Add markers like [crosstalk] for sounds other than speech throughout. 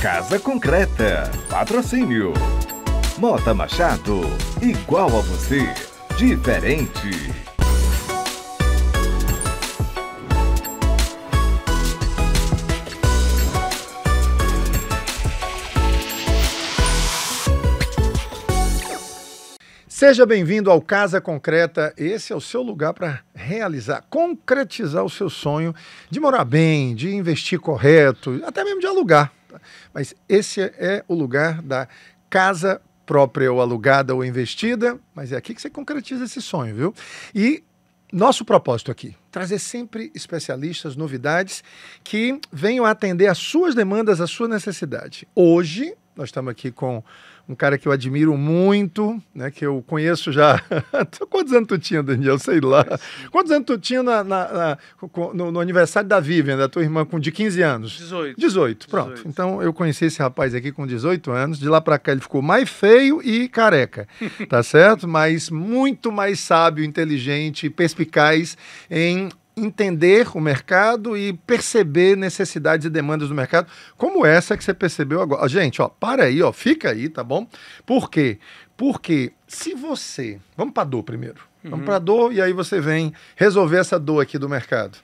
Casa Concreta. Patrocínio. Mota Machado. Igual a você. Diferente. Seja bem-vindo ao Casa Concreta. Esse é o seu lugar para realizar, concretizar o seu sonho de morar bem, de investir correto, até mesmo de alugar. Tá? Mas esse é o lugar da casa própria ou alugada ou investida, mas é aqui que você concretiza esse sonho, viu? E nosso propósito aqui, trazer sempre especialistas, novidades que venham atender às suas demandas, à sua necessidade. Hoje, nós estamos aqui com um cara que eu admiro muito, né, que eu conheço já. [laughs] Quantos anos tu tinha, Daniel? Sei lá. Quantos anos tu tinha na, na, na no, no, aniversário da Vivian, da tua irmã, com de 15 anos? 18. 18, pronto. 18. Então eu conheci esse rapaz aqui com 18 anos. De lá para cá ele ficou mais feio e careca, [laughs] tá certo? Mas muito mais sábio, inteligente, perspicaz em entender o mercado e perceber necessidades e demandas do mercado, como essa que você percebeu agora. Gente, ó, para aí, ó, fica aí, tá bom? Por quê? Porque se você. Vamos para dor primeiro. Uhum. Vamos para dor e aí você vem resolver essa dor aqui do mercado.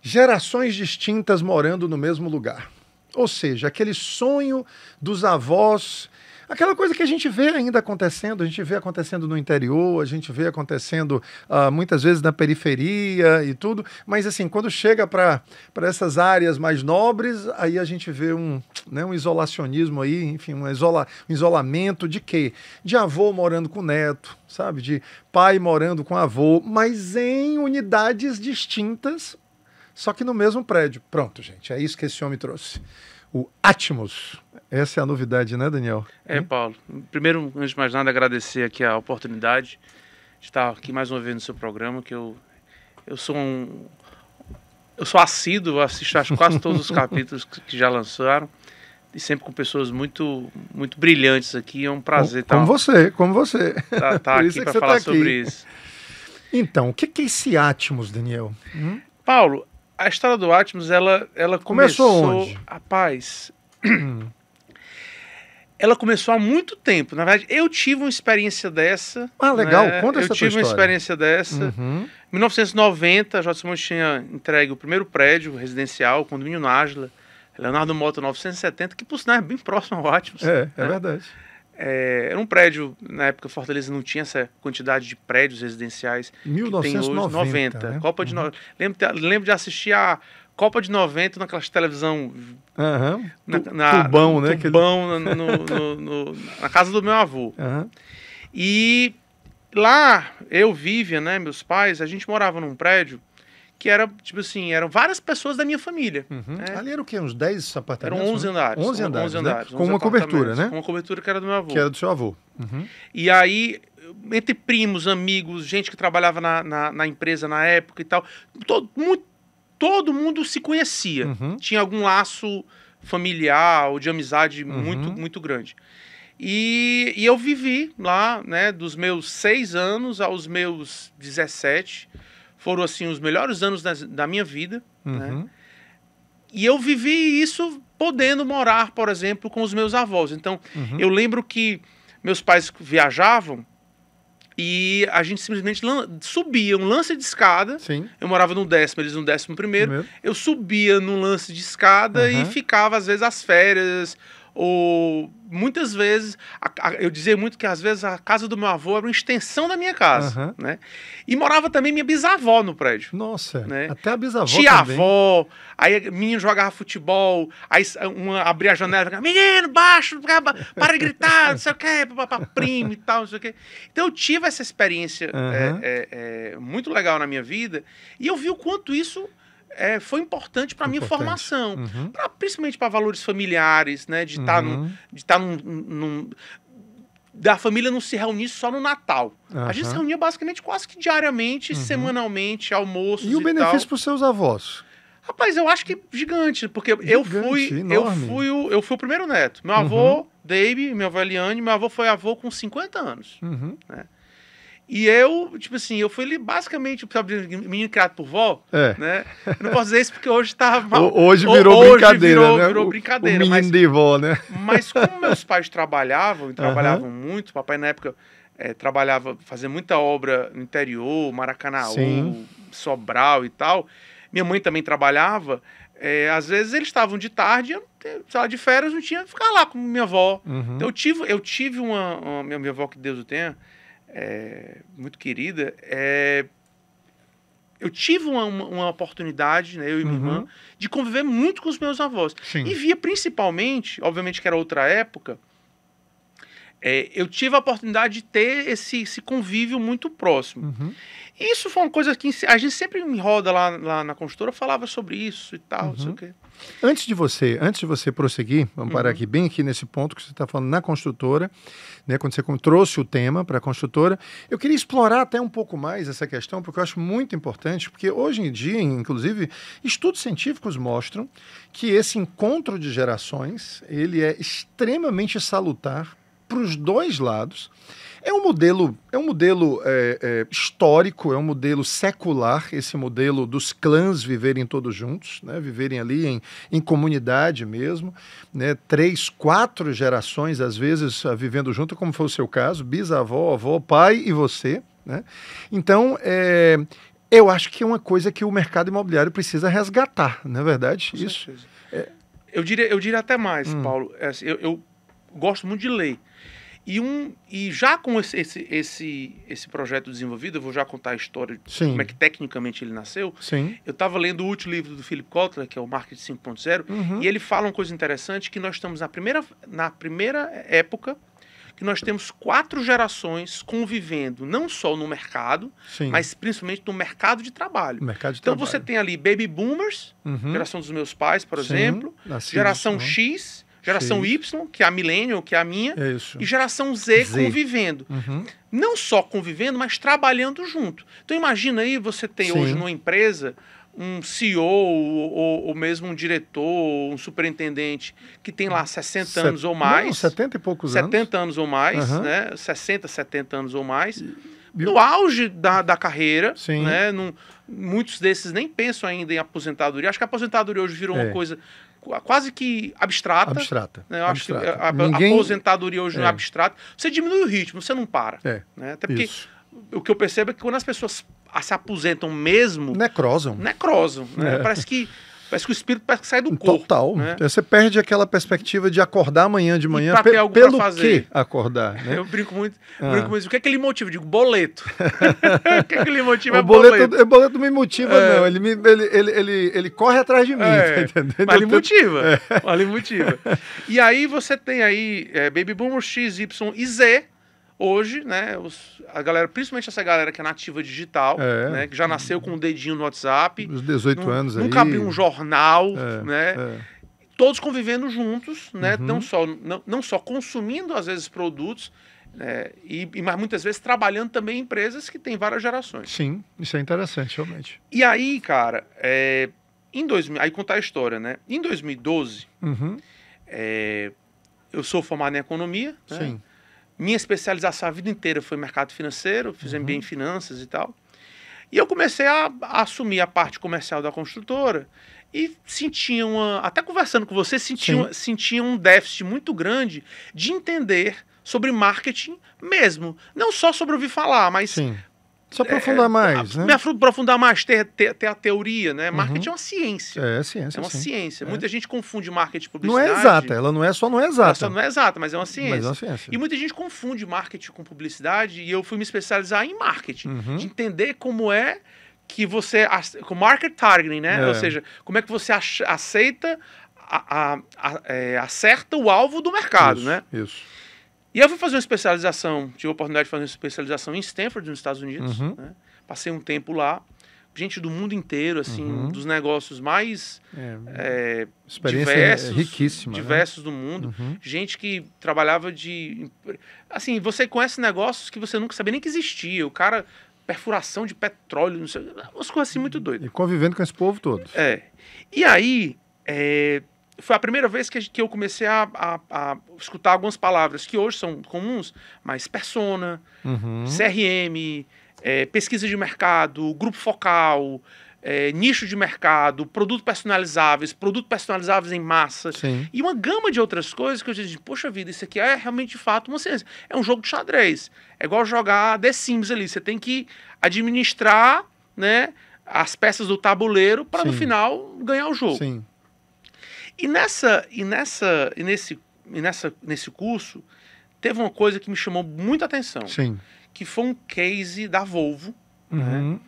Gerações distintas morando no mesmo lugar. Ou seja, aquele sonho dos avós Aquela coisa que a gente vê ainda acontecendo, a gente vê acontecendo no interior, a gente vê acontecendo uh, muitas vezes na periferia e tudo, mas assim, quando chega para essas áreas mais nobres, aí a gente vê um, né, um isolacionismo aí, enfim, um, isola, um isolamento de quê? De avô morando com neto, sabe? De pai morando com avô, mas em unidades distintas, só que no mesmo prédio. Pronto, gente, é isso que esse homem trouxe. O Atmos essa é a novidade, né, Daniel? É, hum? Paulo. Primeiro, antes de mais nada, agradecer aqui a oportunidade de estar aqui mais uma vez no seu programa, que eu, eu sou um... Eu sou assíduo, assisto acho, quase todos os [laughs] capítulos que, que já lançaram e sempre com pessoas muito muito brilhantes aqui. É um prazer estar. Como tá, você, como você. Tá, [laughs] tá aqui é para tá falar tá aqui. sobre isso. Então, o que, que é esse Atmos, Daniel? Hum? Paulo, a história do Atmos, ela, ela começou. começou onde? Rapaz, hum ela começou há muito tempo. Na verdade, eu tive uma experiência dessa. Ah, né? legal. Né? Conta eu essa Eu tive uma experiência dessa. Uhum. Em 1990, a J. tinha entregue o primeiro prédio residencial, condomínio Nájila, Leonardo Mota 970, que por sinal é bem próximo ao Atmos. É, né? é verdade. É, era um prédio, na época Fortaleza não tinha essa quantidade de prédios residenciais 1990, que tem hoje, 90, né? Copa de uhum. no... lembro, lembro de assistir a Copa de 90, naquela televisão. Uhum. Na, na, tubão, né? Tubão, no, no, no, na casa do meu avô. Uhum. E lá, eu, Vivian, né, meus pais, a gente morava num prédio que era, tipo assim, eram várias pessoas da minha família. Uhum. Né? Ali era o quê? Uns 10 apartamentos? Eram 11 né? andares. 11 andares, 11 né? andares né? Com uma cobertura, né? Com uma cobertura que era do meu avô. Que era do seu avô. Uhum. E aí, entre primos, amigos, gente que trabalhava na, na, na empresa na época e tal, todo, muito, todo mundo se conhecia. Uhum. Tinha algum laço familiar ou de amizade uhum. muito, muito grande. E, e, eu vivi lá, né, dos meus seis anos aos meus 17. Foram, assim, os melhores anos da, da minha vida, né. uhum. né? E eu vivi isso podendo morar, por exemplo, com os meus avós. Então, uhum. eu lembro que meus pais viajavam e a gente simplesmente subia um lance de escada. Sim. Eu morava no décimo, eles no décimo primeiro. primeiro. Eu subia no lance de escada uhum. e ficava, às vezes, as férias ou muitas vezes, a, a, eu dizia muito que às vezes a casa do meu avô era uma extensão da minha casa, uhum. né? E morava também minha bisavó no prédio. Nossa, né? até a bisavó Tia-avó, aí menino jogava futebol, aí uma abria a janela menino, baixo, para de gritar, não sei o que para primo e tal, não sei o que Então eu tive essa experiência uhum. é, é, é, muito legal na minha vida e eu vi o quanto isso é, foi importante para minha formação, uhum. pra, principalmente para valores familiares, né? De estar tá uhum. Num, tá num, num, da família não se reunir só no Natal. Uhum. A gente se reunia basicamente quase que diariamente, uhum. semanalmente, almoços e o e benefício para os seus avós? Rapaz, eu acho que gigante, porque gigante, eu fui, enorme. eu fui o, eu fui o primeiro neto. Meu avô, uhum. Dave, minha avó Eliane, meu avô foi avô com 50 anos, uhum. né? E eu, tipo assim, eu fui basicamente, sabe, menino criado por vó, é. né? Eu não posso dizer isso porque hoje tá [laughs] mal. Hoje virou hoje brincadeira, virou, né? Virou brincadeira. O, o menino mas, de vó, né? Mas como meus pais trabalhavam, e trabalhavam uhum. muito, papai na época é, trabalhava, fazia muita obra no interior, Maracanã Sim. Sobral e tal. Minha mãe também trabalhava. É, às vezes eles estavam de tarde, eu, lá, de férias, não tinha que ficar lá com minha avó. Uhum. Então eu tive, eu tive uma, uma minha, minha avó, que Deus o tenha, é, muito querida, é, eu tive uma, uma, oportunidade, né, eu e minha uhum. irmã, de conviver muito com os meus avós. Sim. E via principalmente, obviamente que era outra época, é, eu tive a oportunidade de ter esse, esse convívio muito próximo. Uhum. Isso foi uma coisa que a gente sempre me roda lá, lá na consultora, falava sobre isso e tal, uhum. não sei uhum. o quê. Antes de você, antes de você prosseguir, vamos uhum. parar aqui bem aqui nesse ponto que você está falando na construtora, né? Quando você trouxe o tema para a construtora, eu queria explorar até um pouco mais essa questão, porque eu acho muito importante, porque hoje em dia, inclusive, estudos científicos mostram que esse encontro de gerações ele é extremamente salutar para os dois lados é um modelo, é um modelo é, é, histórico, é um modelo secular, esse modelo dos clãs viverem todos juntos, né? viverem ali em, em comunidade mesmo, né? três, quatro gerações, às vezes, ah, vivendo junto, como foi o seu caso, bisavó, avó, pai e você. Né? Então, é, eu acho que é uma coisa que o mercado imobiliário precisa resgatar, não é verdade? Com Isso. É... Eu, diria, eu diria até mais, hum. Paulo. É assim, eu, eu gosto muito de lei. E, um, e já com esse, esse, esse, esse projeto desenvolvido, eu vou já contar a história Sim. de como é que tecnicamente ele nasceu. Sim. Eu estava lendo o último livro do Philip Kotler, que é o Marketing 5.0, uhum. e ele fala uma coisa interessante, que nós estamos na primeira, na primeira época que nós temos quatro gerações convivendo, não só no mercado, Sim. mas principalmente no mercado de trabalho. Mercado de então trabalho. você tem ali baby boomers, uhum. geração dos meus pais, por Sim. exemplo, Nascidos, geração né? X, Geração Sim. Y, que é a milênio, que é a minha, é e geração Z, Z. convivendo. Uhum. Não só convivendo, mas trabalhando junto. Então imagina aí, você tem Sim. hoje numa empresa um CEO ou, ou, mesmo um diretor, um superintendente que tem lá 60 Set... anos ou mais. Não, 70 e poucos 70 anos. 70 anos ou mais, uhum. né? 60, 70 anos ou mais. E no auge da, da carreira, Sim. né? Num, muitos desses nem pensam ainda em aposentadoria. Acho que a aposentadoria hoje virou é. uma coisa quase que abstrata. Abstrata. Né? Eu abstrata. acho que a, Ninguém... aposentadoria hoje é. não é abstrata. Você diminui o ritmo, você não para. É. Né? Até porque Isso. o que eu percebo é que quando as pessoas se aposentam mesmo. Necrosam. Necrosam. Né? É. Parece que Parece que o espírito parece que sai do corpo. Total. Né? É, você perde aquela perspectiva de acordar amanhã de manhã. ter algo pelo fazer. que acordar? Né? [laughs] Eu brinco muito, ah. brinco muito. O que é que ele motiva? Eu digo, boleto. [laughs] o que é que ele motiva? O é boleto, boleto. O boleto me motiva, é. não. Ele, me, ele, ele, ele, ele, corre atrás de mim. É. Tá entendendo? Mas ele motiva. É. Mas ele motiva. [laughs] E aí você tem aí é, Baby Boomer X, Y e Z hoje, né, os, a galera, principalmente essa galera que é nativa digital, é. né, que já nasceu com o um dedinho no WhatsApp. Os 18 anos aí. Nunca abriu um jornal, é, né? É. Todos convivendo juntos, né? Uhum. Não, só, não, não só consumindo, às vezes, produtos, né e, e, mas muitas vezes trabalhando também em empresas que têm várias gerações. Sim, isso é interessante, realmente. E aí, cara, é, em 2000, aí contar a história, né? Em 2012, uhum. é, eu sou formado em economia, né? Sim. Minha especialização a vida inteira foi mercado financeiro, fiz uhum. MBA em finanças e tal. E eu comecei a, a, assumir a parte comercial da construtora e sentia uma. Até conversando com você, sentia, sentia um déficit muito grande de entender sobre marketing mesmo. Não só sobre ouvir falar, mas Sim. Se aprofundar é, mais, a, né? Me aprofundar mais, ter, ter, ter a teoria, né? Uhum. Marketing uhum. é uma ciência. É, é, ciência. É uma sim. ciência. É. Muita gente confunde marketing e publicidade. Não é exata, ela não é só não é exata. Ela só não é exata, mas é uma ciência. Mas é uma ciência. E muita gente confunde marketing com publicidade e eu fui me especializar em marketing, uhum. de entender como é que você. Com market targeting, né? É. Ou seja, como é que você aceita, a, a, é, acerta o alvo do mercado, isso, né? Isso. E eu fui fazer uma especialização, tive a oportunidade de fazer uma especialização em Stanford, nos Estados Unidos. Uhum. Né? Passei um tempo lá. Gente do mundo inteiro, assim, uhum. dos negócios mais é, é, diversos, riquíssima, né? diversos né? do mundo. Uhum. Gente que trabalhava de. Assim, você conhece negócios que você nunca sabia nem que existia. O cara, perfuração de petróleo, não sei, umas coisas assim muito uhum. doidas. E convivendo com esse povo todo. É. E aí, é, foi a primeira vez que, que eu comecei a, a, a, escutar algumas palavras que hoje são comuns, mas persona, uhum. CRM, é, pesquisa de mercado, grupo focal, é, nicho de mercado, produto personalizáveis, produto personalizáveis em massa Sim. e uma gama de outras coisas que eu disse, poxa vida, isso aqui é realmente de fato uma ciência. É um jogo de xadrez. É igual jogar The Sims ali. Você tem que administrar né, as peças do tabuleiro para no final ganhar o jogo. Sim. E nessa e nessa e nesse e nessa nesse curso teve uma coisa que me chamou muita atenção. Sim. Que foi um case da Volvo, né? uhum. né?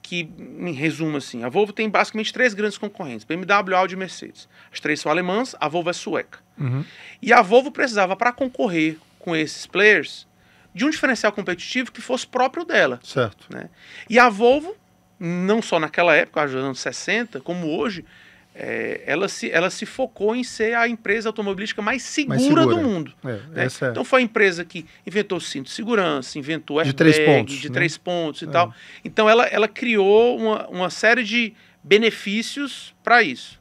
Que em resumo assim, a Volvo tem basicamente três grandes concorrentes: BMW, Audi e Mercedes. As três são alemãs, a Volvo é sueca. Uhum. E a Volvo precisava para concorrer com esses players de um diferencial competitivo que fosse próprio dela. Certo. Né? E a Volvo, não só naquela época, nos anos 60, como hoje, é, ela, se, ela se focou em ser a empresa automobilística mais segura, mais segura. do mundo. É, né? é. Então foi a empresa que inventou o cinto de segurança, inventou airbag, de três pontos, de né? três pontos e é. tal. Então ela, ela criou uma, uma série de benefícios para isso.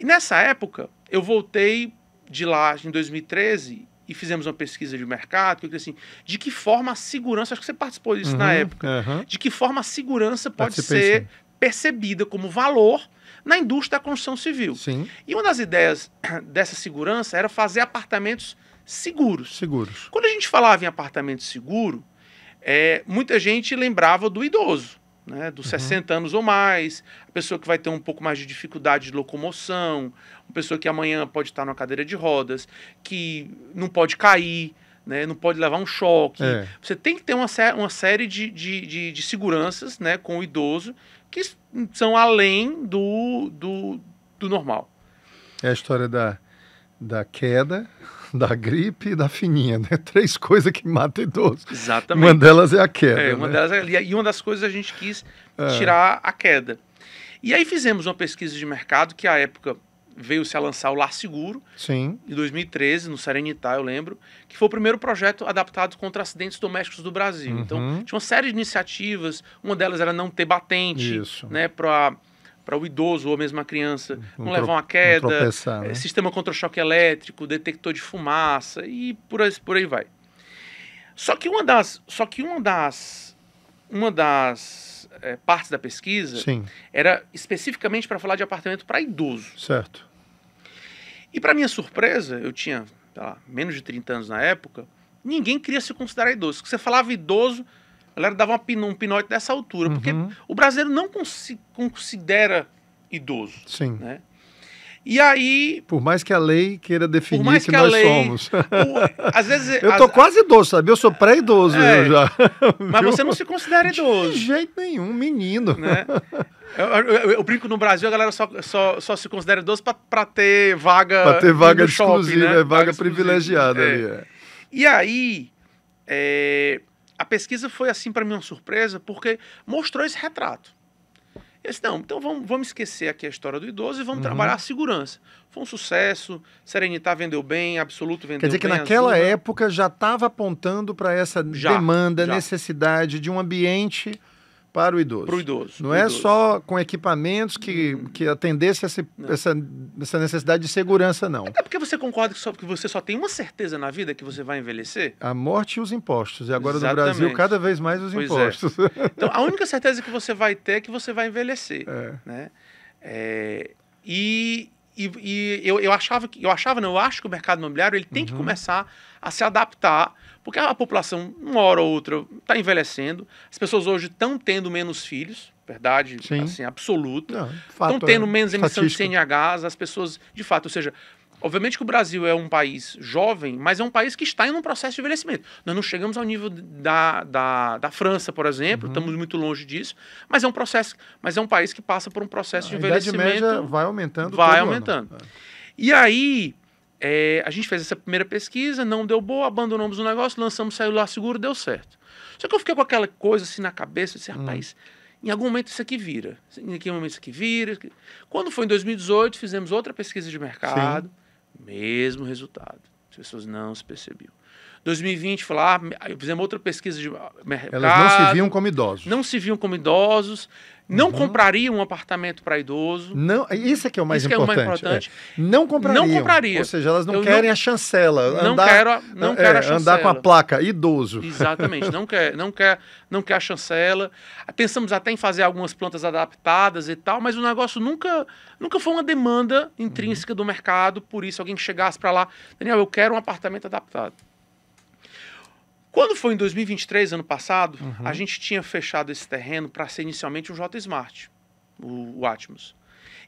E nessa época, eu voltei de lá em 2013 e fizemos uma pesquisa de mercado, que eu assim, de que forma a segurança, acho que você participou disso uhum, na época, uhum. de que forma a segurança pode ser percebida como valor na indústria da construção civil. Sim. E uma das ideias [clears throat] dessa segurança era fazer apartamentos seguros. Seguros. Quando a gente falava em apartamento seguro, é, muita gente lembrava do idoso. Né, dos uhum. 60 anos ou mais, a pessoa que vai ter um pouco mais de dificuldade de locomoção, uma pessoa que amanhã pode estar numa cadeira de rodas, que não pode cair, né, não pode levar um choque. É. Você tem que ter uma, uma série de, de, de, de seguranças né, com o idoso que são além do, do, do normal. É a história da, da queda, da gripe e da fininha, né? [laughs] Três coisas que matam idosos. Exatamente. Uma delas é a queda. É, uma né? delas é, e uma das coisas a gente quis é. tirar a queda. E aí fizemos uma pesquisa de mercado que à época veio-se a lançar o Lar Seguro. Sim. Em 2013, no Serenitá, eu lembro, que foi o primeiro projeto adaptado contra acidentes domésticos do Brasil. Uhum. Então, tinha uma série de iniciativas, uma delas era não ter batente, né, para para o idoso ou mesmo a criança não, não levar uma queda, tropeçar, né? Eh, sistema contra choque elétrico, detector de fumaça e por aí, por aí vai. Só que uma das, só que uma das, uma das é, partes da pesquisa Sim. era especificamente para falar de apartamento para idoso. Certo. E para minha surpresa, eu tinha lá, menos de 30 anos na época, ninguém queria se considerar idoso. Porque você falava idoso, a galera dava um pinote dessa altura. Uhum. Porque o brasileiro não cons considera idoso. Sim. Né? E aí. Por mais que a lei queira definir por mais que, que nós lei, somos. às vezes. eu tô as, quase idoso, sabe? Eu sou pré-idoso é, já. Mas você não se considera idoso. De jeito nenhum, menino. Né? Eu, eu, eu, brinco no Brasil, a galera só, só, só se considera idoso para ter vaga. Para ter vaga exclusiva, shopping, né? é, vaga, vaga privilegiada é. ali. É. E aí. É, a pesquisa foi assim para mim uma surpresa porque mostrou esse retrato não, então vamos, vamos esquecer aqui a história do idoso e vamos uhum. trabalhar a segurança. Foi um sucesso, Serenitar vendeu bem, Absoluto vendeu bem. Quer dizer que naquela época já estava apontando para essa já, demanda, já. necessidade de um ambiente para o idoso. Para o idoso. Não é idoso. só com equipamentos que, que atendesse essa, essa, essa necessidade de segurança, não. Até porque você concorda que, só, que você só tem uma certeza na vida que você vai envelhecer? A morte e os impostos. E agora Exatamente. no Brasil, cada vez mais os pois é. impostos. É. [laughs] Então, a única certeza que você vai ter é que você vai envelhecer. É. Né? É, e, e, e, eu, eu achava que eu achava não eu acho que o mercado imobiliário ele tem uhum. que começar a se adaptar porque a população, uma hora ou outra, está envelhecendo. As pessoas hoje estão tendo menos filhos, verdade Sim. assim, absoluta. Estão tendo é menos emissão de CNHs, as pessoas, de fato, ou seja, Obviamente que o Brasil é um país jovem, mas é um país que está em um processo de envelhecimento. Nós não chegamos ao nível da, da, da França, por exemplo, uhum. estamos muito longe disso, mas é um processo, mas é um país que passa por um processo a de envelhecimento. A média vai aumentando. Vai aumentando. É. E aí, é, a gente fez essa primeira pesquisa, não deu boa, abandonamos o negócio, lançamos celular seguro, deu certo. Só que eu fiquei com aquela coisa assim na cabeça, disse, hum. rapaz, hum. em algum momento isso aqui vira. Em algum momento isso aqui vira. Quando foi em 2018, fizemos outra pesquisa de mercado, Sim. mesmo resultado. As pessoas não se percebiam. 2020, foi lá, fizemos outra pesquisa de mercado. Elas não se viam como idosos. Não se viam como idosos. Não uhum. compraria um apartamento para idoso. Não, isso é que é o mais isso importante. É o mais importante. É. Não compraria. Não compraria. Ou seja, elas não eu querem não, a chancela. Não andar, quero, não é, quero a chancela. Andar com a placa idoso. Exatamente. não quer, não quer, não quer a chancela. Pensamos até em fazer algumas plantas adaptadas e tal, mas o negócio nunca, nunca foi uma demanda intrínseca uhum. do mercado. Por isso alguém que chegasse para lá, Daniel, eu quero um apartamento adaptado. Quando foi em 2023, ano passado, uhum. a gente tinha fechado esse terreno para ser inicialmente um J Smart, o, o Atmos.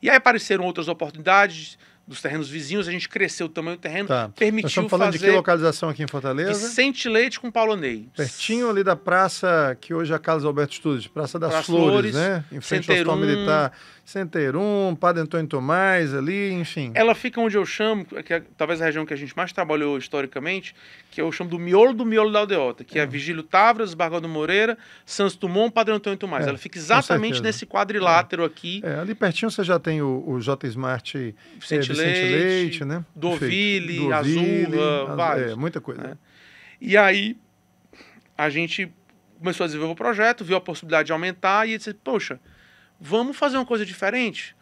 E aí apareceram outras oportunidades dos terrenos vizinhos, a gente cresceu o tamanho do terreno, tá. permitiu Nós estamos falando fazer... de que localização aqui em Fortaleza? Vicente Leite com Paulonei. Pertinho ali da praça que hoje é a Carlos Alberto Studios, Praça das praça Flores, Flores, né? Em frente ao Hospital Militar. Centerum, Padre Antônio Tomás ali, enfim. Ela fica onde eu chamo, que é talvez a região que a gente mais trabalhou historicamente, que eu chamo do miolo do miolo da aldeota, que é, é Vigílio Tavras, Bargal do Moreira, Santos Dumont, Padre Antônio Tomás. É, Ela fica exatamente nesse quadrilátero é. aqui. É, ali pertinho você já tem o, o J Smart é, Vicente, Leite, Leite, né? Doville, Ovile, Azul, é, vários. É, muita coisa. Né? E aí a gente começou a desenvolver o projeto, viu a possibilidade de aumentar e disse, poxa Vamos fazer uma coisa diferente?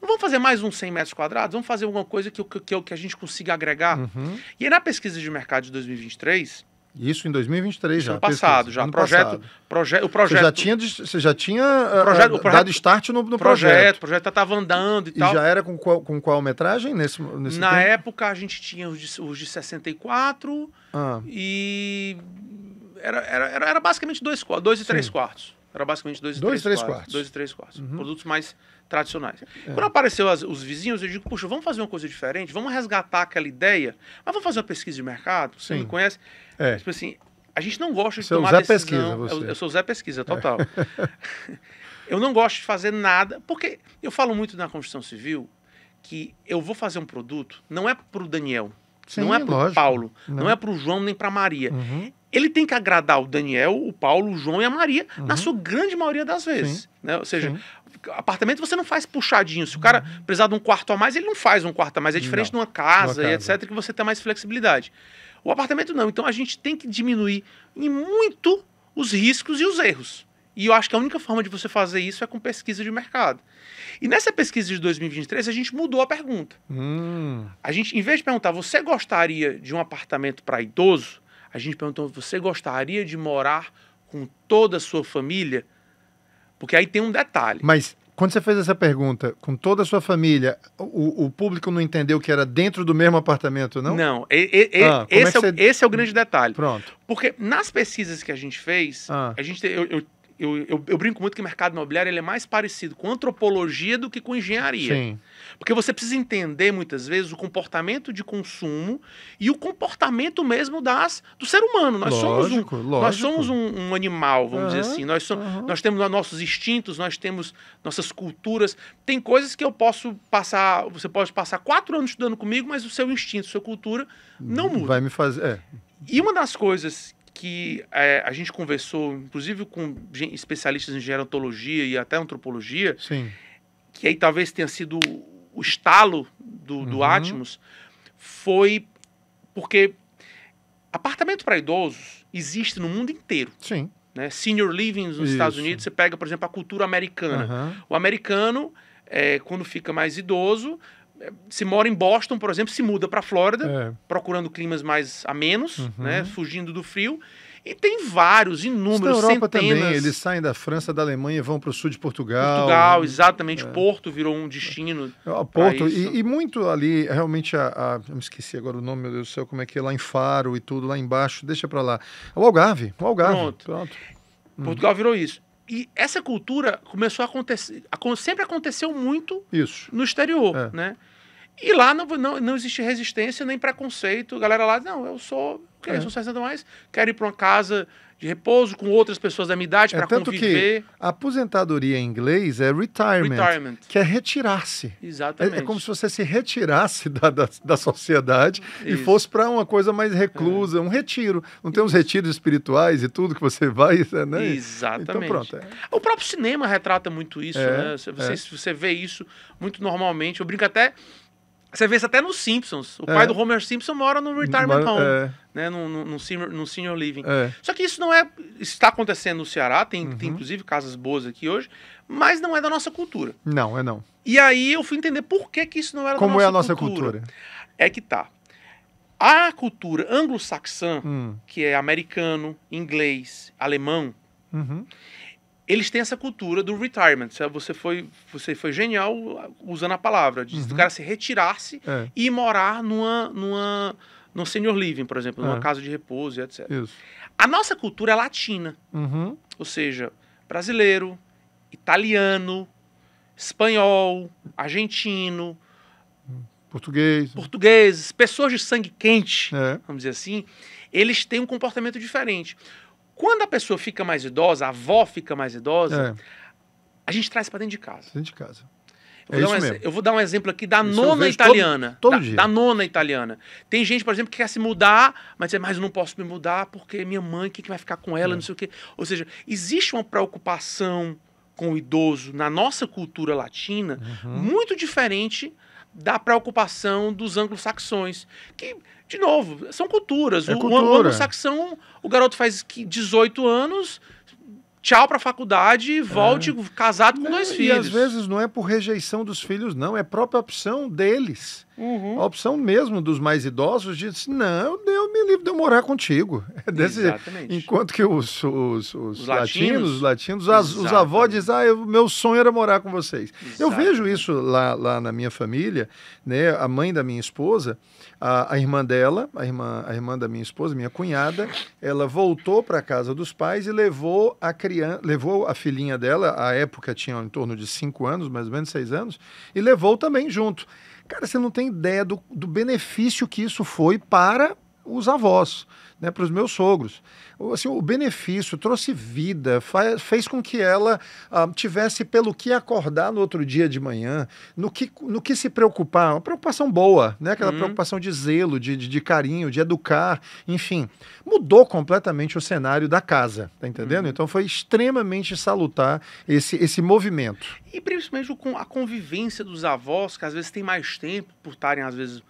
Não vamos fazer mais uns 100 metros quadrados? Vamos fazer alguma coisa que, que, que a gente consiga agregar? Uhum. E aí, na pesquisa de mercado de 2023, isso em 2023 já. Ano passado, já. Ano projeto, proje o projeto. Você já tinha, você já tinha projeto, o projeto, dado start no, no projeto. O projeto estava andando e, e tal. E já era com qual, com qual metragem nesse, nesse Na tempo? época a gente tinha os de, os de 64 ah. e. Era, era, era basicamente dois, dois e Sim. três quartos. Era basicamente 2 e 3 quartos. 4. e três quartos. Uhum. Produtos mais tradicionais. É. Quando apareceu as, os vizinhos, eu digo, puxa, vamos fazer uma coisa diferente, vamos resgatar aquela ideia, mas vamos fazer uma pesquisa de mercado, você Sim. me conhece? É. Tipo assim, a gente não gosta de Seu tomar Zé decisão. Pesquisa, você. Eu, eu sou Zé Pesquisa, é. total. É. [laughs] eu não gosto de fazer nada, porque eu falo muito na construção civil que eu vou fazer um produto, não é para o Daniel, Sim, não é para o Paulo, não. não é para o João nem para Maria. Uhum ele tem que agradar o Daniel, o Paulo, o João e a Maria, uhum. na sua grande maioria das vezes. Né? Ou seja, Sim. apartamento você não faz puxadinho. Se o cara uhum. precisar de um quarto a mais, ele não faz um quarto a mais. É diferente não. de uma casa, uma casa. e etc., que você tem mais flexibilidade. O apartamento não. Então a gente tem que diminuir em muito os riscos e os erros. E eu acho que a única forma de você fazer isso é com pesquisa de mercado. E nessa pesquisa de 2023, a gente mudou a pergunta. Hum. A gente, em vez de perguntar, você gostaria de um apartamento para idoso? a gente perguntou: você gostaria de morar com toda a sua família? Porque aí tem um detalhe. Mas quando você fez essa pergunta, com toda a sua família, o, o público não entendeu que era dentro do mesmo apartamento, não? Não. E, e, ah, é esse, é você... esse, é o, grande detalhe. Pronto. Porque nas pesquisas que a gente fez, ah. a gente, eu, eu, eu, eu, brinco muito que o mercado imobiliário ele é mais parecido com antropologia do que com engenharia. Sim. Porque você precisa entender muitas vezes o comportamento de consumo e o comportamento mesmo das do ser humano. Nós lógico, somos um, nós somos um, um animal, vamos uhum, dizer assim. Nós, somos, uhum. nós temos nossos instintos, nós temos nossas culturas. Tem coisas que eu posso passar, você pode passar quatro anos estudando comigo, mas o seu instinto, sua cultura não muda. Vai me fazer. É. E uma das coisas que é, a gente conversou, inclusive com especialistas em gerontologia e até antropologia, Sim. que aí talvez tenha sido o estalo do, do uhum. Atmos foi porque apartamento para idosos existe no mundo inteiro. Sim. Né? Senior living nos Isso. Estados Unidos, você pega, por exemplo, a cultura americana. Uhum. O americano, é, quando fica mais idoso, é, se mora em Boston, por exemplo, se muda para a Flórida, é. procurando climas mais amenos, né? uhum. né? fugindo do frio e tem vários, inúmeros, Isso na Europa centenas. também, eles saem da França, da Alemanha e vão para o sul de Portugal. Portugal, exatamente. É. Porto virou um destino. É. Porto, e, e, muito ali, realmente, a, a, eu me esqueci agora o nome, meu Deus do céu, como é que é, lá em Faro e tudo, lá embaixo, deixa para lá. O Algarve, o Algarve. Pronto. Pronto. Hum. Portugal hum. virou isso. E essa cultura começou a acontecer, sempre aconteceu muito isso. no exterior, é. né? E lá não, não, não existe resistência nem preconceito. A galera lá, não, eu sou, okay, é. eu sou 60 mais, quero ir para uma casa de repouso com outras pessoas da minha idade é, para conviver. Que a aposentadoria em inglês é retirement, retirement. que é retirar-se. Exatamente. É, é, como se você se retirasse da, da, da sociedade Isso. e fosse para uma coisa mais é. reclusa, é. um retiro. Não tem uns retiros espirituais e tudo que você vai, [laughs] né? Então, Exatamente. Então pronto. É. O próprio cinema retrata muito isso, é, né? Você, você vê isso muito normalmente. Eu brinco até você vê isso até nos Simpsons. O é. pai do Homer Simpson mora no retirement Mas, home, é. né? No, no, no, senior, no senior living. É. Só que isso não é. está acontecendo no Ceará, tem, uhum. tem inclusive casas boas aqui hoje, mas não é da nossa cultura. Não, é não. E aí eu fui entender por que, que isso não era Como da é nossa cultura. Como é a nossa cultura? É que tá. A cultura anglo-saxã, hum. que é americano, inglês, alemão, uhum eles têm essa cultura do retirement. Você foi, você foi genial usando a palavra, de uhum. o cara se retirar-se é. e morar numa, numa, num senior living, por exemplo, numa é. casa de repouso, e etc. Isso. A nossa cultura é latina. Uhum. Ou seja, brasileiro, italiano, espanhol, argentino. Português. Portugueses, pessoas de sangue quente, é. vamos dizer assim, eles têm um comportamento diferente. Quando a pessoa fica mais idosa, a avó fica mais idosa, é. a gente traz para dentro de casa. Dentro de casa. Eu vou, é um, eu vou, dar um exemplo aqui da isso nona italiana. Todo, todo da, dia. da nona italiana. Tem gente, por exemplo, que quer se mudar, mas diz, mas eu não posso me mudar porque minha mãe, o que, que vai ficar com ela, é. não sei o quê. Ou seja, existe uma preocupação com o idoso na nossa cultura latina uhum. muito diferente da preocupação dos anglo-saxões, que de novo, são culturas. É o, cultura. o anglo-saxão, o garoto faz 18 anos, tchau para a faculdade volte é. casado com não, dois filhos. E às vezes não é por rejeição dos filhos, não, é própria opção deles. Uhum. A opção mesmo dos mais idosos diz: não, eu me livro de eu morar contigo. [laughs] É desse, Exatamente. Enquanto que os, os, os, os latinos, latinos as, os avós dizem: ah, eu, meu sonho era morar com vocês. Exatamente. Eu vejo isso lá, lá na minha família, né? A mãe da minha esposa, a, a irmã dela, a irmã, a irmã da minha esposa, minha cunhada, ela voltou para a casa dos pais e levou a criança, levou a filhinha dela, à época tinha em torno de cinco anos, mais ou menos seis anos, e levou também junto. Cara, você não tem ideia do, do benefício que isso foi para os avós, né, para os meus sogros. Assim, o benefício trouxe vida, fez com que ela ah, tivesse pelo que acordar no outro dia de manhã, no que, no que se preocupar, uma preocupação boa, né, aquela uhum. preocupação de zelo, de, de, de, carinho, de educar, enfim. Mudou completamente o cenário da casa, tá entendendo? Uhum. Então foi extremamente salutar esse, esse movimento. E principalmente com a convivência dos avós, que às vezes tem mais tempo por estarem, às vezes,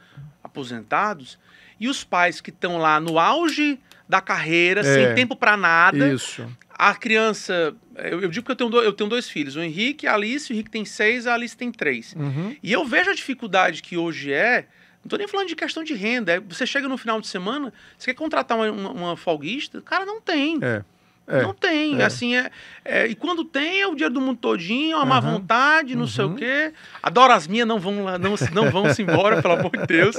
aposentados e os pais que estão lá no auge da carreira, é, sem tempo para nada. Isso. A criança, eu, eu digo que eu tenho, dois, eu tenho dois filhos, o Henrique e a Alice. O Henrique tem seis, a Alice tem três. Uhum. E eu vejo a dificuldade que hoje é. Não tô nem falando de questão de renda. É, você chega no final de semana, você quer contratar uma, uma, uma folguista, cara, não tem. É. É, não tem, é. assim, é, é, E quando tem, é o dinheiro do mundo todinho, a uhum, má vontade, não uhum. sei o uhum. quê. Adoro as minhas, não vão lá, não, não vão se embora, [laughs] pelo amor de Deus.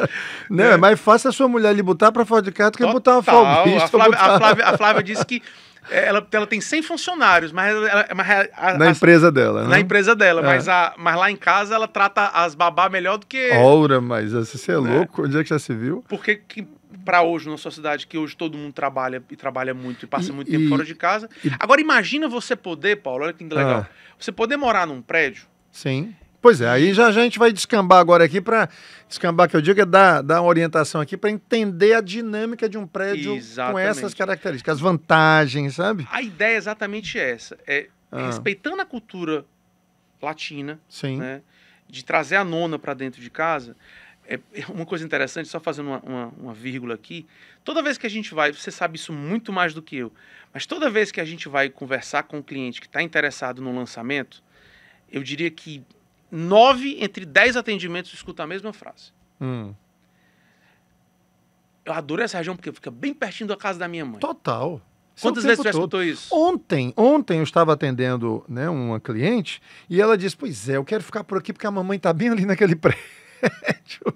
Não, é. é mais fácil a sua mulher lhe botar para fora de casa do que botar uma falbista. A Flávia, botar... a, Flávia, a Flávia disse que é, ela, ela tem 100 funcionários, mas, ela, mas a, na empresa dela, né? Na empresa dela, é. mas, a, mas lá em casa ela trata as babá melhor do que. Ora, mas você é, é. louco? Né? Onde é que já se viu? Porque para hoje, na sociedade que hoje todo mundo trabalha e trabalha muito e passa e, muito tempo fora de casa. E... Agora imagina você poder, Paulo, olha que legal. Ah. Você poder morar num prédio. Sim. Pois é, aí já, já a gente vai descambar agora aqui para descambar que eu digo é dar, dar uma orientação aqui para entender a dinâmica de um prédio exatamente. com essas características, as vantagens, sabe? A ideia é exatamente essa, é ah. respeitando a cultura latina, Sim. Né, de trazer a nona para dentro de casa, é, é uma coisa interessante, só fazendo uma, uma, uma, vírgula aqui. Toda vez que a gente vai, você sabe isso muito mais do que eu, mas toda vez que a gente vai conversar com um cliente que está interessado no lançamento, eu diria que nove entre dez atendimentos escuta a mesma frase. Hum. Eu adoro essa região porque fica bem pertinho da casa da minha mãe. Total. É Quantas vezes você escutou isso? Ontem, ontem eu estava atendendo né, uma cliente e ela disse: Pois é, eu quero ficar por aqui porque a mamãe está bem ali naquele [laughs] prédio. [laughs] prédio. Tipo,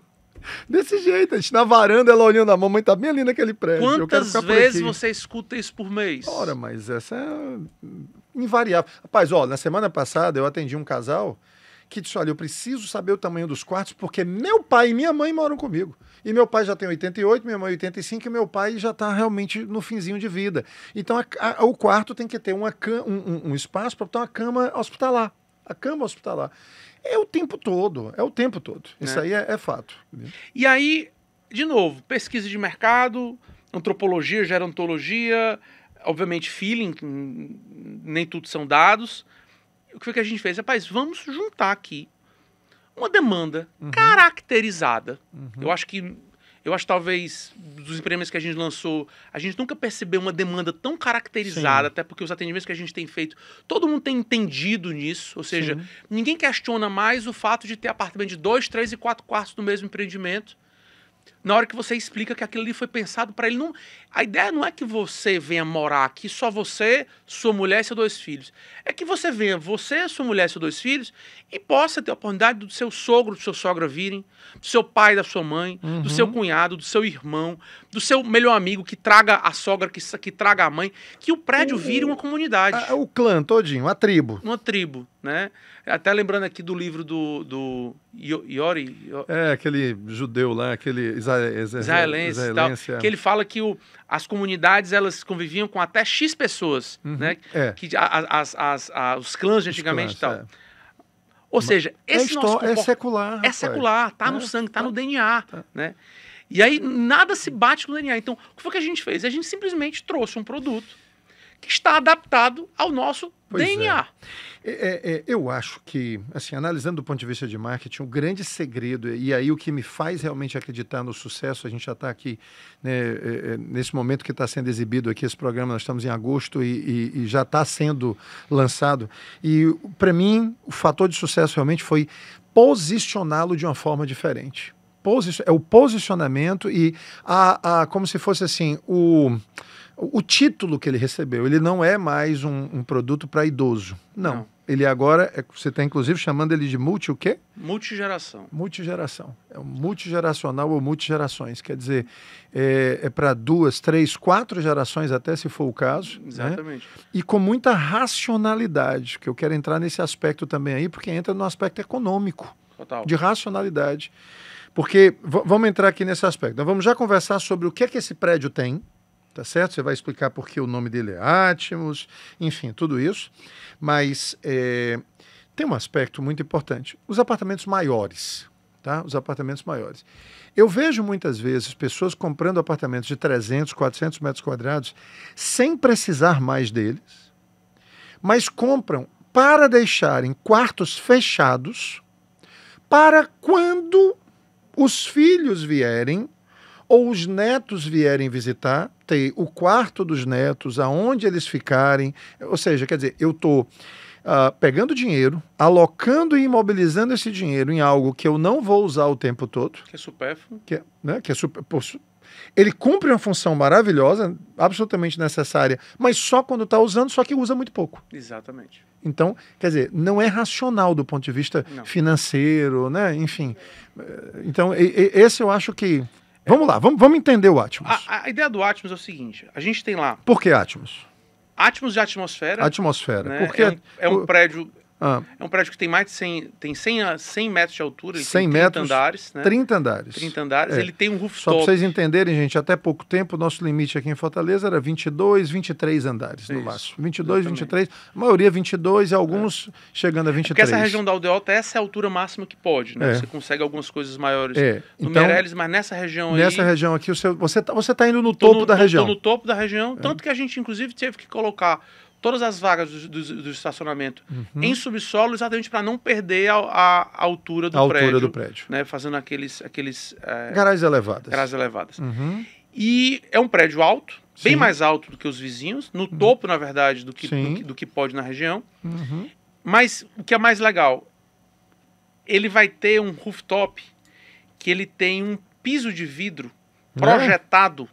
desse jeito, a gente na varanda, ela olhando, a mamãe tá bem ali naquele prédio. Quantas vezes você escuta isso por mês? Ora, mas essa é invariável. Rapaz, ó, na semana passada eu atendi um casal que disse: olha, eu preciso saber o tamanho dos quartos, porque meu pai e minha mãe moram comigo. E meu pai já tem 88, minha mãe 85, e meu pai já está realmente no finzinho de vida. Então a, a, o quarto tem que ter uma, um, um, um espaço para ter uma cama hospitalar a cama hospitalar. É o tempo todo, é o tempo todo. Né? Isso é. aí é, é fato. E aí, de novo, pesquisa de mercado, antropologia, gerontologia, obviamente feeling, hum, nem tudo são dados. O que foi que a gente fez? Rapaz, vamos juntar aqui uma demanda uhum. caracterizada. Uhum. Eu acho que eu acho talvez dos empreendimentos que a gente lançou, a gente nunca percebeu uma demanda tão caracterizada, Sim. até porque os atendimentos que a gente tem feito, todo mundo tem entendido nisso, ou seja, Sim. ninguém questiona mais o fato de ter apartamento de dois, três e quatro quartos no mesmo empreendimento na hora que você explica que aquilo ali foi pensado para ele. Não, a ideia não é que você venha morar aqui, só você, sua mulher e seus dois filhos. É que você venha, você, sua mulher e seus dois filhos, e possa ter a oportunidade do seu sogro, do seu sogra virem, do seu pai, da sua mãe, uhum. do seu uhum. cunhado, do seu irmão, do seu melhor amigo que traga a sogra, que, que traga a mãe, que o prédio uhum. vire uma comunidade. o clã todinho, a tribo. Uma tribo, né? Até lembrando aqui do livro do, do Iori. Iori. É, aquele judeu lá, aquele israelense, israelense tal, é. que ele fala que o, as comunidades elas conviviam com até X pessoas, uhum, né? É. Que as, as, as, os clãs de antigamente clãs, e tal. É. Ou Mas seja, esse é, nosso comport... é secular. É rapaz. É secular, tá é, no sangue, tá, tá no DNA, tá. né? E aí nada se bate com o DNA. Então, o que foi que a gente fez? A gente simplesmente trouxe um produto que está adaptado ao nosso Pois DNA. É. É, é. é, eu acho que, assim, analisando do ponto de vista de marketing, o um grande segredo, e aí o que me faz realmente acreditar no sucesso, a gente já está aqui, né, é, nesse momento que está sendo exibido aqui esse programa, nós estamos em agosto e, e, e já está sendo lançado. E, para mim, o fator de sucesso realmente foi posicioná-lo de uma forma diferente. Posi é o posicionamento e a, a, como se fosse assim, o o título que ele recebeu, ele não é mais um, um produto para idoso. Não. não. Ele agora, é, você está inclusive chamando ele de multi o quê? Multigeração. Multigeração. É um multigeracional ou multigerações. Quer dizer, é, é para duas, três, quatro gerações, até se for o caso. Né? Exatamente. Né? E com muita racionalidade, que eu quero entrar nesse aspecto também aí, porque entra no aspecto econômico. Total. De racionalidade. Porque vamos entrar aqui nesse aspecto. Nós vamos já conversar sobre o que é que esse prédio tem, tá certo? Você vai explicar porque o nome dele é Atmos, enfim, tudo isso. Mas é, tem um aspecto muito importante: os apartamentos maiores. Tá? Os apartamentos maiores. Eu vejo muitas vezes pessoas comprando apartamentos de 300, 400 metros quadrados sem precisar mais deles, mas compram para deixarem quartos fechados para quando os filhos vierem ou os netos vierem visitar, ter o quarto dos netos, aonde eles ficarem. Ou seja, quer dizer, eu estou uh, ah, pegando dinheiro, alocando e imobilizando esse dinheiro em algo que eu não vou usar o tempo todo. Que é supérfluo. Que é, né, que é super, ele cumpre uma função maravilhosa, absolutamente necessária, mas só quando está usando, só que usa muito pouco. Exatamente. Então, quer dizer, não é racional do ponto de vista não. financeiro, né? Enfim. Eh, então, esse eu acho que Vamos lá, vamos, vamos entender o Atmos. A, a, ideia do Atmos é o seguinte: a gente tem lá. Por que Atmos? Atmos de atmosfera. Atmosfera. Né? Porque é um, é um prédio ah. É um prédio que tem mais de 100, tem 100, 100 metros de altura, ele 100 tem 30 metros, andares. Né? 30 andares. 30 andares, é. ele tem um rooftop. Só para vocês entenderem, gente, até pouco tempo, nosso limite aqui em Fortaleza era 22, 23 andares no máximo. 22, Exatamente. 23, a maioria 22 e alguns é. chegando a 23. É porque essa região da aldeota, essa é a altura máxima que pode, né? É. Você consegue algumas coisas maiores é. no então, Meirelles, mas nessa região Nessa aí, região aqui, você está você tá indo no topo no, da região. no topo da região, tanto é. que a gente, inclusive, teve que colocar todas as vagas do, do, do estacionamento uhum. em subsolo, exatamente para não perder a, a, altura do a prédio. altura do prédio. Né, fazendo aqueles... aqueles é, garagens elevadas. Garagens elevadas. Uhum. E é um prédio alto, Sim. bem mais alto do que os vizinhos, no uhum. topo, na verdade, do que, do que, do, que pode na região. Uhum. Mas o que é mais legal, ele vai ter um rooftop que ele tem um piso de vidro né? projetado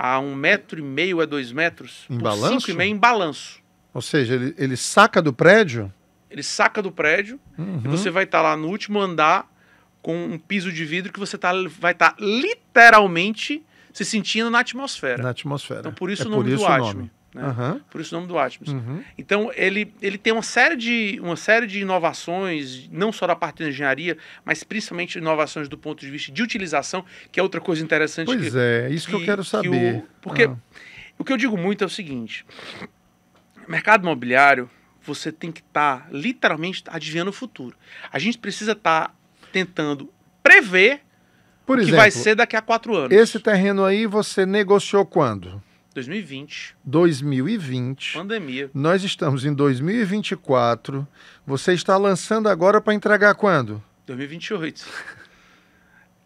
a um metro e meio a dois metros, em por balanço? cinco e meio em balanço. Ou seja, ele, ele saca do prédio? Ele saca do prédio uhum. e você vai estar tá lá no último andar com um piso de vidro que você tá, vai estar tá literalmente se sentindo na atmosfera. Na atmosfera. Então por isso é o nome por isso do o nome. Né? Uhum. Por isso o nome do Atmos. Uhum. Então, ele, ele tem uma série, de, uma série de inovações, não só da parte da engenharia, mas principalmente inovações do ponto de vista de utilização, que é outra coisa interessante. Pois que, é, é isso que, que eu quero saber. Que o, porque ah. o que eu digo muito é o seguinte: mercado imobiliário, você tem que estar tá, literalmente tá adivinhando o futuro. A gente precisa estar tá tentando prever Por o exemplo, que vai ser daqui a quatro anos. Esse terreno aí você negociou quando? 2020. 2020. Pandemia. Nós estamos em 2024. Você está lançando agora para entregar quando? 2028.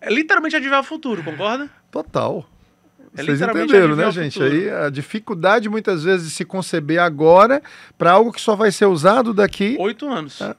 É literalmente adivinhar o futuro, concorda? Total. É Vocês entenderam, né, gente? Futuro. Aí a dificuldade muitas vezes de se conceber agora para algo que só vai ser usado daqui. Oito anos. É,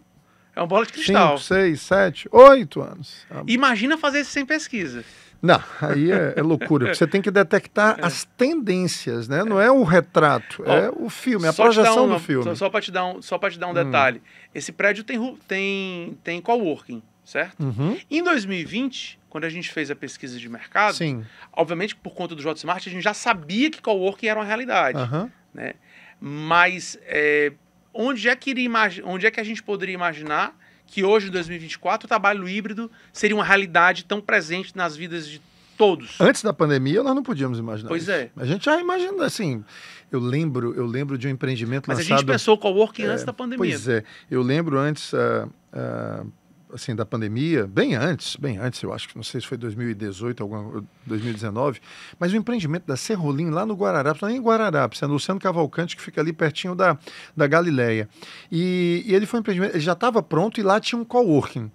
é uma bola de cristal. Cinco, seis, sete, oito anos. Imagina fazer isso sem pesquisa. Não, aí é, é loucura. você tem que detectar é. as tendências, né? Não é o retrato, é o filme, é a projeção um, do filme. Só, só para te dar um, só para te dar um hum. detalhe. Esse prédio tem tem tem coworking, certo? Uhum. Em 2020, quando a gente fez a pesquisa de mercado, Sim. obviamente por conta do JSmart, a gente já sabia que coworking era uma realidade, uhum. né? Mas é, onde é que iria onde é que a gente poderia imaginar que hoje, em 2024, o trabalho híbrido seria uma realidade tão presente nas vidas de todos. Antes da pandemia, nós não podíamos imaginar. Pois isso. é. A gente já imagina assim. Eu lembro, eu lembro de um empreendimento Mas lançado. Mas a gente pensou com o working é, antes da pandemia. Pois é. Eu lembro antes. Uh, uh, assim, da pandemia, bem antes, bem antes, eu acho que não sei se foi 2018, alguma, 2019, mas o empreendimento da Serrolim lá no Guararapes, não é nem Guararapes, é no Luciano Cavalcante, que fica ali pertinho da, da Galileia. E, e ele foi um empreendimento, ele já estava pronto e lá tinha um coworking.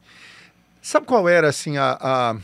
Sabe qual era, assim, a, a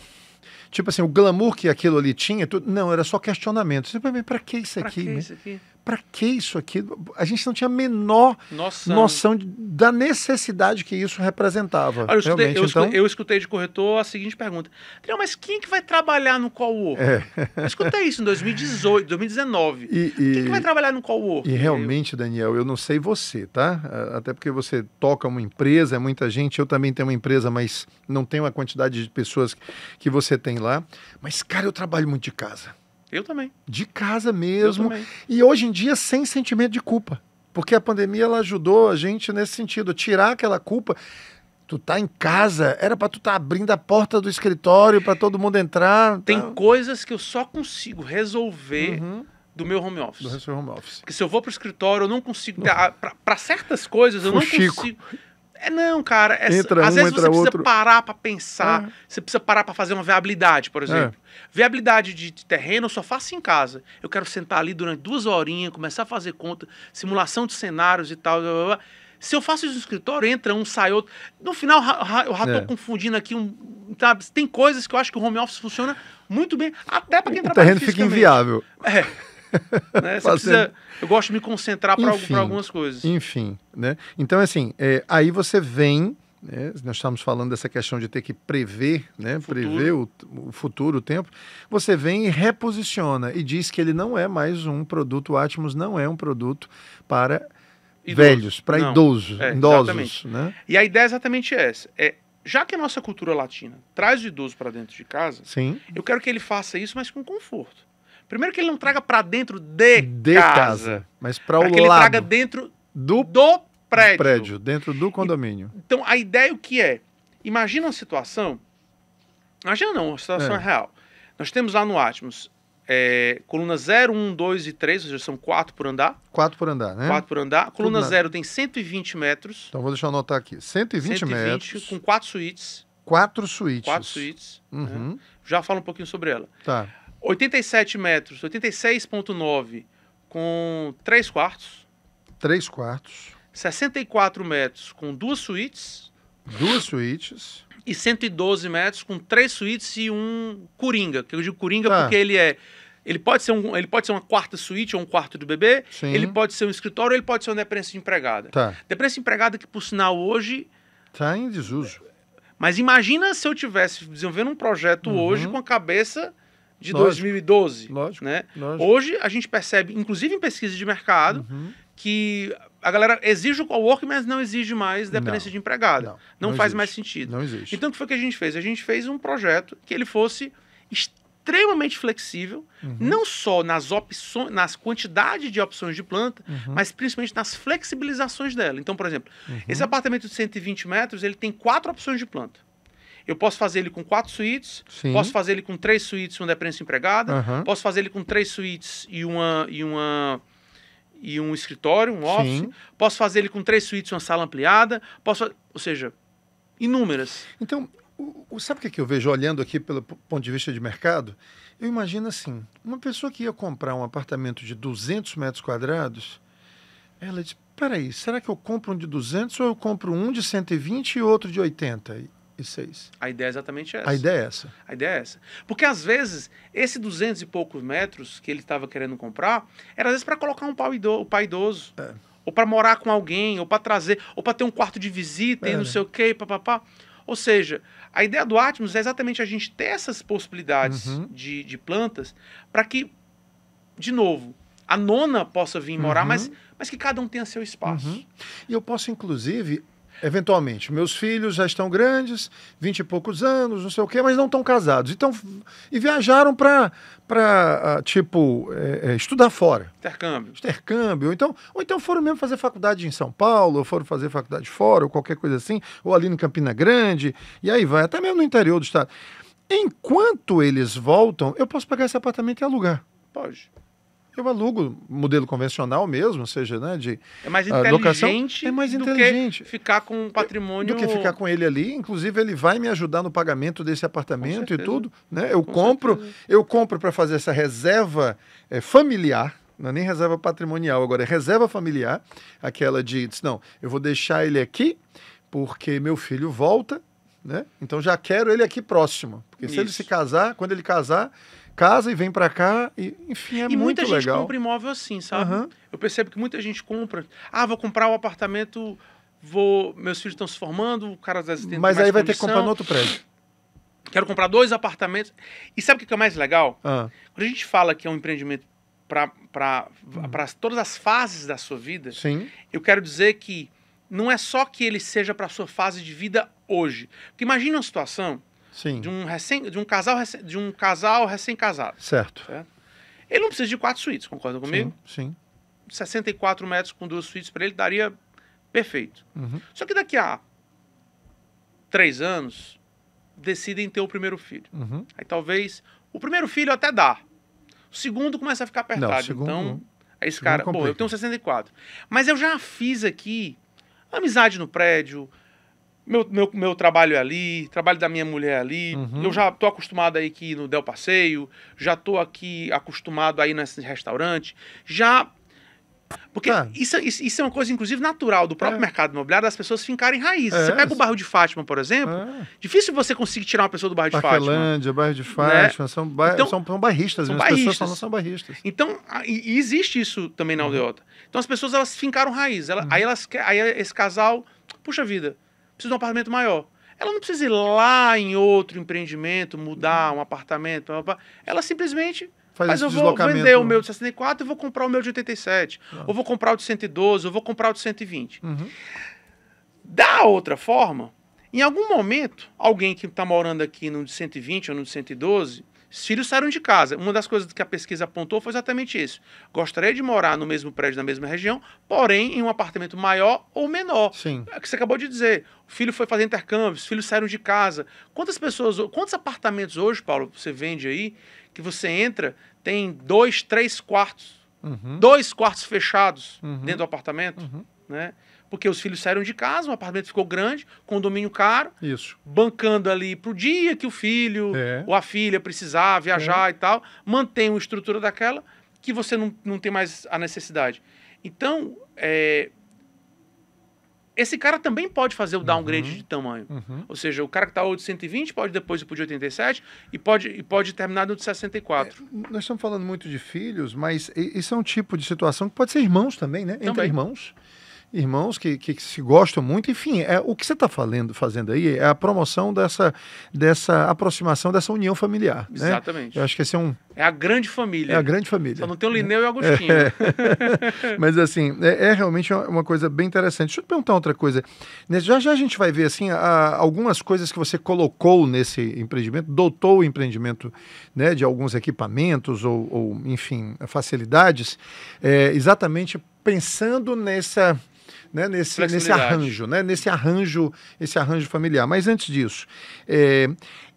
tipo assim, o glamour que aquilo ali tinha, tudo, não, era só questionamento. para que isso aqui? Pra que isso aqui? Né? para que isso aqui? A gente não tinha a menor noção, noção de, da necessidade que isso representava. Olha, eu, escutei, eu, então... eu, escutei, de corretor a seguinte pergunta: mas quem é que vai trabalhar no co-work? É. Eu escutei isso em 2018, 2019. E, e, quem é que vai trabalhar no co-work? E realmente, Daniel, eu não sei você, tá? Até porque você toca uma empresa, é muita gente. Eu também tenho uma empresa, mas não tenho a quantidade de pessoas que você tem lá. Mas, cara, eu trabalho muito de casa eu também. De casa mesmo. Também. E hoje em dia sem sentimento de culpa. Porque a pandemia ela ajudou a gente nesse sentido, tirar aquela culpa. Tu tá em casa, era para tu tá abrindo a porta do escritório para todo mundo entrar. Tem tá? coisas que eu só consigo resolver uhum. do meu home office. Do seu home office. Porque se eu vou pro escritório, eu não consigo. Para certas coisas, eu Fuxico. não consigo. É não, cara. É, entra às um, vezes entra é. você precisa parar para pensar. Você precisa parar para fazer uma viabilidade, por é. exemplo. É. Viabilidade de terreno eu só faço em casa. Eu quero sentar ali durante duas horinhas, começar a fazer conta, simulação de cenários e tal. Blá, blá, blá. Se eu faço isso no escritório, entra um, sai outro. No final, eu já tô é. confundindo aqui. Um, tá? Tem coisas que eu acho que o home office funciona muito bem, até para quem o trabalha. O terreno fica inviável. É. [laughs] [laughs] né? precisa, eu gosto de me concentrar para algumas coisas. Enfim, né? Então, assim, é, aí você vem. Né? Nós estamos falando dessa questão de ter que prever, né? prever o, o, futuro, o tempo. Você vem e reposiciona e diz que ele não é mais um produto, o Atmos não é um produto para Idoso. velhos, para idosos, é, idosos. Né? E a ideia é exatamente essa. É, já que a nossa cultura latina traz o idoso para dentro de casa, Sim. eu quero que ele faça isso, mas com conforto. Primeiro que ele não traga para dentro de, de casa, casa mas para o lado. Que ele traga dentro do, do prédio. prédio, dentro do condomínio. E, então a ideia o que é? Imagina uma situação. Imagina não, uma situação é. real. Nós temos lá no Atmos é, coluna 0, 1, 2 e 3, ou seja, são 4 por andar. 4 por andar, né? 4 por andar. Coluna 0 tem 120 metros. Então vou deixar eu anotar aqui. 120, 120 metros. Com 4 suítes. 4 suítes. 4 suítes. Uhum. Né? Já falo um pouquinho sobre ela. Tá. 87 metros, 86,9 com 3 quartos. 3 quartos. 64 metros com duas suítes. Duas suítes. E 112 metros com três suítes e um coringa. Que eu digo coringa tá. porque ele é. Ele pode, ser um, ele pode ser uma quarta suíte ou um quarto do bebê, Sim. ele pode ser um escritório, ele pode ser uma deprensa de empregada. Tá. Deprensa de empregada que, por sinal, hoje. Está em desuso. Mas imagina se eu tivesse desenvolvendo um projeto uhum. hoje com a cabeça de lógico, 2012. Lógico, né? Lógico. Hoje a gente percebe, inclusive em pesquisa de mercado, uhum. que a galera exige o coworking, mas não exige mais dependência não, de empregado. Não, não, não faz existe, mais sentido. Não existe. Então o que foi que a gente fez? A gente fez um projeto que ele fosse extremamente flexível, uhum. não só nas opções, nas quantidades de opções de planta, uhum. mas principalmente nas flexibilizações dela. Então, por exemplo, uhum. esse apartamento de 120 metros, ele tem quatro opções de planta. Eu posso fazer ele com quatro suítes, Sim. posso fazer ele com três suítes e uma dependência empregada, uhum. posso fazer ele com três suítes e uma e uma e um escritório, um office, Sim. posso fazer ele com três suítes, uma sala ampliada, posso, ou seja, inúmeras. Então, o, o, sabe o que eu vejo olhando aqui pelo ponto de vista de mercado? Eu imagino assim, uma pessoa que ia comprar um apartamento de 200 metros quadrados, ela diz, peraí, será que eu compro um de 200 ou eu compro um de 120 e outro de 80? 206. A ideia é exatamente essa. A ideia é essa. A ideia é essa. Porque às vezes, esse 200 e poucos metros que ele estava querendo comprar, era às vezes para colocar um pai idoso. o pai idoso é. Ou para morar com alguém, ou para trazer, ou para ter um quarto de visita é. e não né? sei o quê, papapá. Ou seja, a ideia do Atmos é exatamente a gente ter essas possibilidades uhum. de, de plantas para que, de novo, a nona possa vir morar, uhum. mas, mas que cada um tenha seu espaço. Uhum. E eu posso, inclusive, Eventualmente. Meus filhos já estão grandes, vinte e poucos anos, não sei o quê, mas não estão casados. Então, e viajaram para, ah, tipo, é, é, estudar fora. Intercâmbio. Intercâmbio. Ou então, ou então foram mesmo fazer faculdade em São Paulo, ou foram fazer faculdade fora, ou qualquer coisa assim, ou ali no Campina Grande, e aí vai, até mesmo no interior do estado. Enquanto eles voltam, eu posso pegar esse apartamento e alugar. Pode. Eu é alugo modelo convencional mesmo, ou seja, né, de é mais ah, inteligente, locação, é mais inteligente. Do que ficar com um patrimônio do que ficar com ele ali, inclusive ele vai me ajudar no pagamento desse apartamento e tudo, né? Eu compro, eu compro para fazer essa reserva é, familiar, não é nem reserva patrimonial agora, é reserva familiar, aquela de, não, eu vou deixar ele aqui porque meu filho volta, né? Então já quero ele aqui próximo, porque Isso. se ele se casar, quando ele casar, casa e vem para cá e enfim é e muito legal. E muita gente compra imóvel assim, sabe? Uhum. Eu percebo que muita gente compra. Ah, vou comprar o um apartamento, vou, meus filhos estão se formando, o cara às vezes tem Mas aí vai condição. ter que comprar no outro prédio. Quero comprar dois apartamentos. E sabe o que é mais legal? Uhum. Quando a gente fala que é um empreendimento para uhum. todas as fases da sua vida, Sim. eu quero dizer que não é só que ele seja para sua fase de vida hoje. Porque imagina uma situação Sim. De um, recém, de um casal de um casal recém-casado. Certo. Ele não precisa de quatro suítes, concorda comigo? Sim. sim. 64 metros com duas suítes para ele daria perfeito. Uhum. Só que daqui a três anos, decidem ter o primeiro filho. Uhum. Aí talvez. O primeiro filho até dá. O segundo começa a ficar apertado. Não, segundo, então, aí é esse é cara, bom, eu tenho 64. Mas eu já fiz aqui amizade no prédio, meu, meu, meu trabalho é ali, trabalho da minha mulher é ali. Uhum. Eu já tô acostumado aí que no Del Passeio, já tô aqui acostumado aí nesse restaurante. Já porque ah. isso, isso, isso, é uma coisa, inclusive, natural do próprio é. mercado imobiliário, das pessoas ficarem raiz. É. Você pega o bairro de Fátima, por exemplo, é. difícil você conseguir tirar uma pessoa do bairro de Fátima. bairro de Fátima, né? são, ba então, são, são barristas, são barristas. as pessoas não são barristas. Então, e, existe isso também na uhum. aldeota. Então, as pessoas, elas ficaram raiz. Ela, uhum. aí, elas, aí esse casal, puxa vida, precisa de um apartamento maior. Ela não precisa ir lá em outro empreendimento, mudar uhum. um apartamento. Ela simplesmente Faz mas eu vou vender o né? meu de 64 e vou comprar o meu de 87. Nossa. Ou vou comprar o de 112, ou vou comprar o de 120. Uhum. Da outra forma, em algum momento, alguém que está morando aqui no de 120 ou no de 112 os filhos saíram de casa. Uma das coisas que a pesquisa apontou foi exatamente isso. Gostaria de morar no mesmo prédio, na mesma região, porém em um apartamento maior ou menor. Sim. É o que você acabou de dizer. O filho foi fazer intercâmbio, os filhos saíram de casa. Quantas pessoas, quantos apartamentos hoje, Paulo, você vende aí, que você entra, tem dois, três quartos, uhum. dois quartos fechados uhum. dentro do apartamento, uhum. né? porque os filhos saíram de casa, o apartamento ficou grande, condomínio caro. Isso. Bancando ali para o dia que o filho é. ou a filha precisar viajar é. e tal. Mantém uma estrutura daquela que você não, não tem mais a necessidade. Então, é, esse cara também pode fazer o uhum. downgrade uhum. de tamanho. Uhum. Ou seja, o cara que está hoje de 120 pode depois ir para o de 87 e pode, e pode terminar no de 64. É, nós estamos falando muito de filhos, mas isso é um tipo de situação que pode ser irmãos também, né? Também. Entre irmãos irmãos que, que, se gostam muito. Enfim, é, o que você está fazendo aí é a promoção dessa, dessa aproximação, dessa união familiar. Né? Exatamente. Eu acho que esse é um. É a grande família. É a grande família. Só não tem o Lineu e o Agostinho. É. [laughs] Mas assim, é, é, realmente uma coisa bem interessante. Deixa eu te perguntar outra coisa. Né, já já a gente vai ver assim, a, algumas coisas que você colocou nesse empreendimento, dotou o empreendimento né, de alguns equipamentos ou, ou enfim, facilidades, é, exatamente pensando nessa né, nesse, nesse arranjo, né, nesse arranjo, esse arranjo familiar. Mas antes disso, é,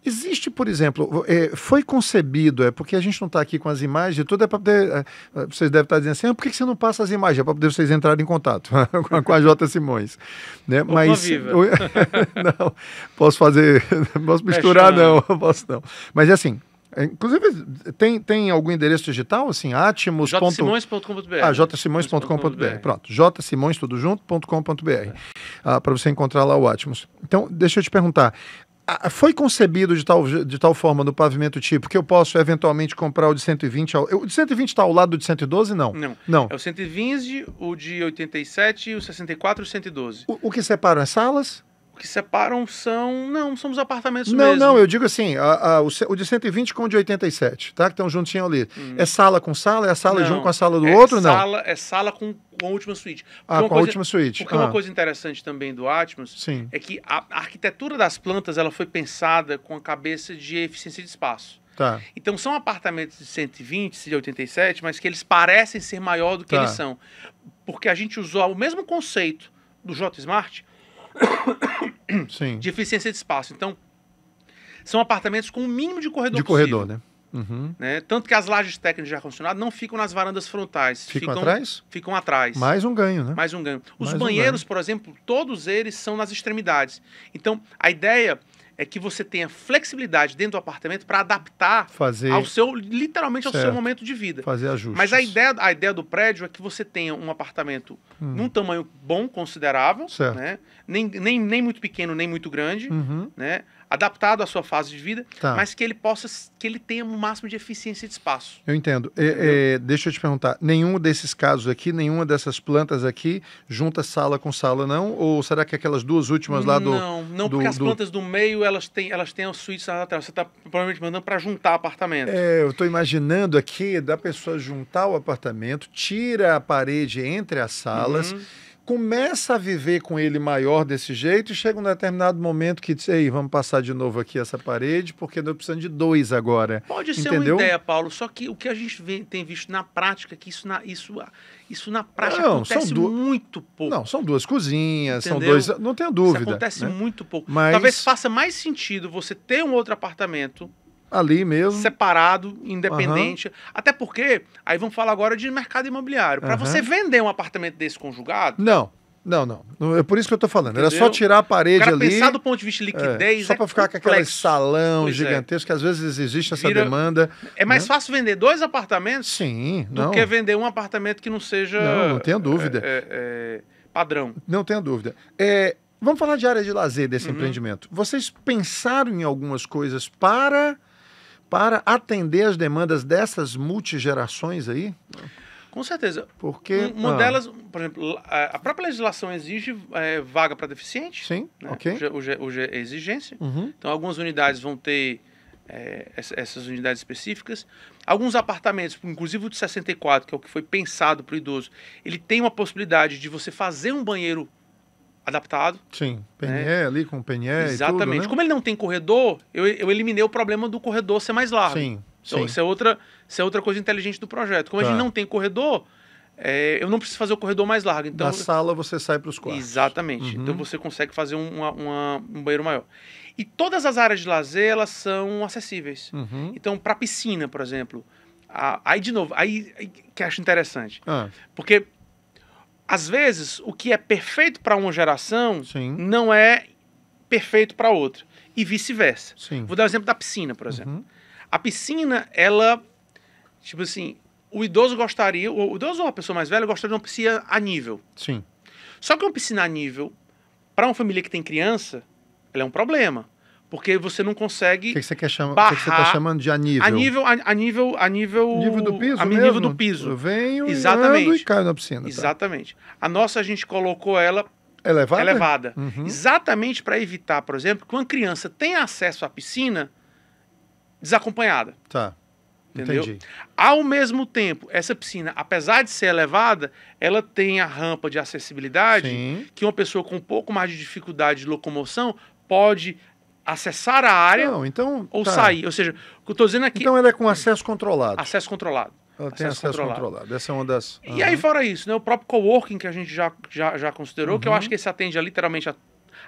existe, por exemplo, é, foi concebido, é porque a gente não está aqui com as imagens, tudo é para poder. É, é, vocês devem estar tá dizendo assim, ah, por que, você não passa as imagens? É para poder vocês entrarem em contato [laughs] com a J. Simões. Né? Mas. Viva. [laughs] não, posso fazer. [laughs] posso misturar, não, posso não. Mas é assim, é, inclusive, tem, tem algum endereço digital, assim, atimos... Ah, jsimões.com.br, pronto. jsimões, tudo junto.com.br, é. ah, para você encontrar lá o Atmos. Então, deixa eu te perguntar, foi concebido de tal, de tal forma no pavimento tipo que eu posso eventualmente comprar o de 120. o de 120 está ao lado do de 112? Não. Não. não. É o 120, o de 87, o 64 e o 112. O, o que separam as é salas? que separam são. Não, são os apartamentos Não, mesmo. não, eu digo assim: a, a, o, o de 120 com o de 87, tá? Que estão juntinho ali. Hum. É sala com sala? É a sala não, de um com a sala do é outro? Sala, não. É sala com, com a última suíte. Ah, porque ah, com coisa, a última suíte. Porque ah. uma coisa interessante também do Atmos Sim. é que a, a arquitetura das plantas ela foi pensada com a cabeça de eficiência de espaço. Tá. Então são apartamentos de 120, de 87, mas que eles parecem ser maior do que tá. eles são. Porque a gente usou o mesmo conceito do J Smart [coughs] Sim. de eficiência de espaço. Então, são apartamentos com o mínimo de corredor de possível. corredor, né? Uhum. né? Tanto que as lajes técnicas de ar-condicionado não ficam nas varandas frontais. Ficam, ficam, atrás? Ficam atrás. Mais um ganho, né? Mais um ganho. Os Mais banheiros, um ganho. por exemplo, todos eles são nas extremidades. Então, a ideia é que você tenha flexibilidade dentro do apartamento para adaptar Fazer... ao seu literalmente ao seu momento de vida. Fazer ajustes. Mas a ideia, a ideia do prédio é que você tenha um apartamento hum. num tamanho bom, considerável, certo. né? Nem, nem, nem muito pequeno, nem muito grande, uhum. né? adaptado à sua fase de vida, tá. mas que ele possa, que ele tenha o um máximo de eficiência de espaço. Eu entendo. É, é, deixa eu te perguntar, nenhum desses casos aqui, nenhuma dessas plantas aqui, junta sala com sala não? Ou será que aquelas duas últimas lá do... Não, não, do, porque as do... plantas do meio, elas têm, elas têm as suítes lá atrás. Você está provavelmente mandando para juntar apartamento. É, eu estou imaginando aqui da pessoa juntar o apartamento, tira a parede entre as salas... Uhum começa a viver com ele maior desse jeito e chega um determinado momento que diz, ei, vamos passar de novo aqui essa parede, porque nós precisando de dois agora. Pode ser uma ideia, Paulo, só que o que a gente vê, tem visto na prática, que isso na, isso, isso na prática não, acontece du... muito pouco. Não, são duas cozinhas, Entendeu? são dois... Não tenho dúvida. Isso acontece né? muito pouco. Mas... Talvez faça mais sentido você ter um outro apartamento Ali mesmo. Separado, independente. Uhum. Até porque, aí vamos falar agora de mercado imobiliário. Para uhum. você vender um apartamento desse conjugado. Não. Não, não. É por isso que eu estou falando. Entendeu? Era só tirar a parede ali. Pensar do ponto de vista de é, liquidez. É, só para ficar complexo. com aquele salão pois é. gigantesco, é. que às vezes existe essa Vira... demanda. É mais né? fácil vender dois apartamentos Sim, do que vender um apartamento que não seja. Não, não tenha é, dúvida. É, padrão. Não tenha dúvida. vamos falar de área de lazer desse uhum. empreendimento. Vocês pensaram em algumas coisas para para atender as demandas dessas multigerações aí? Com certeza. Porque. Uma ah. delas, por exemplo, a própria legislação exige é, vaga para deficiente. Sim. Né? Ok. Hoje, hoje é exigência. Uhum. Então, algumas unidades vão ter é, essas unidades específicas. Alguns apartamentos, inclusive o de 64, que é o que foi pensado para o idoso, ele tem uma possibilidade de você fazer um banheiro adaptado. Sim, PNE né? ali com PNE Exatamente. né? Como ele não tem corredor, eu, eu eliminei o problema do corredor ser mais largo. Sim, então, Isso, é outra, isso é outra coisa inteligente do projeto. Como tá. a gente tá. não tem corredor, é, eu não preciso fazer o corredor mais largo. Então, da sala você sai para os quartos. Exatamente. Então, uhum. Então você consegue fazer uma, uma, um banheiro maior. E todas as áreas de lazer, elas são acessíveis. Uhum. Então, para piscina, por exemplo, aí de novo, aí que acho interessante. Ah. Porque às vezes, o que é perfeito para uma geração Sim. não é perfeito para outra. E vice-versa. Vou dar o exemplo da piscina, por exemplo. Uhum. A piscina, ela. Tipo assim, o idoso gostaria. O idoso ou a pessoa mais velha gostaria de uma piscina a nível. Sim. Só que uma piscina a nível, para uma família que tem criança, ela é um problema. Porque você não consegue. O que, que você quer chamar? Que que você está chamando de A nível, a, a nível, a nível. Nível do piso. A mesmo? nível do piso. Eu venho, Exatamente. e caio na piscina. Tá? Exatamente. A nossa a gente colocou ela elevada, elevada. Uhum. exatamente para evitar, por exemplo, que uma criança tenha acesso à piscina desacompanhada. Tá. Entendeu? Entendi. Ao mesmo tempo, essa piscina, apesar de ser elevada, ela tem a rampa de acessibilidade Sim. que uma pessoa com um pouco mais de dificuldade de locomoção pode acessar a área não, então, ou tá. sair. Ou seja, o que eu estou dizendo aqui. É então ela é com acesso controlado. Acesso controlado. Ela acesso tem acesso controlado. controlado. Essa é uma das. E aí, fora isso, né? O próprio coworking que a gente já, já, já considerou, uhum. que eu uhum. acho que esse atende a, literalmente a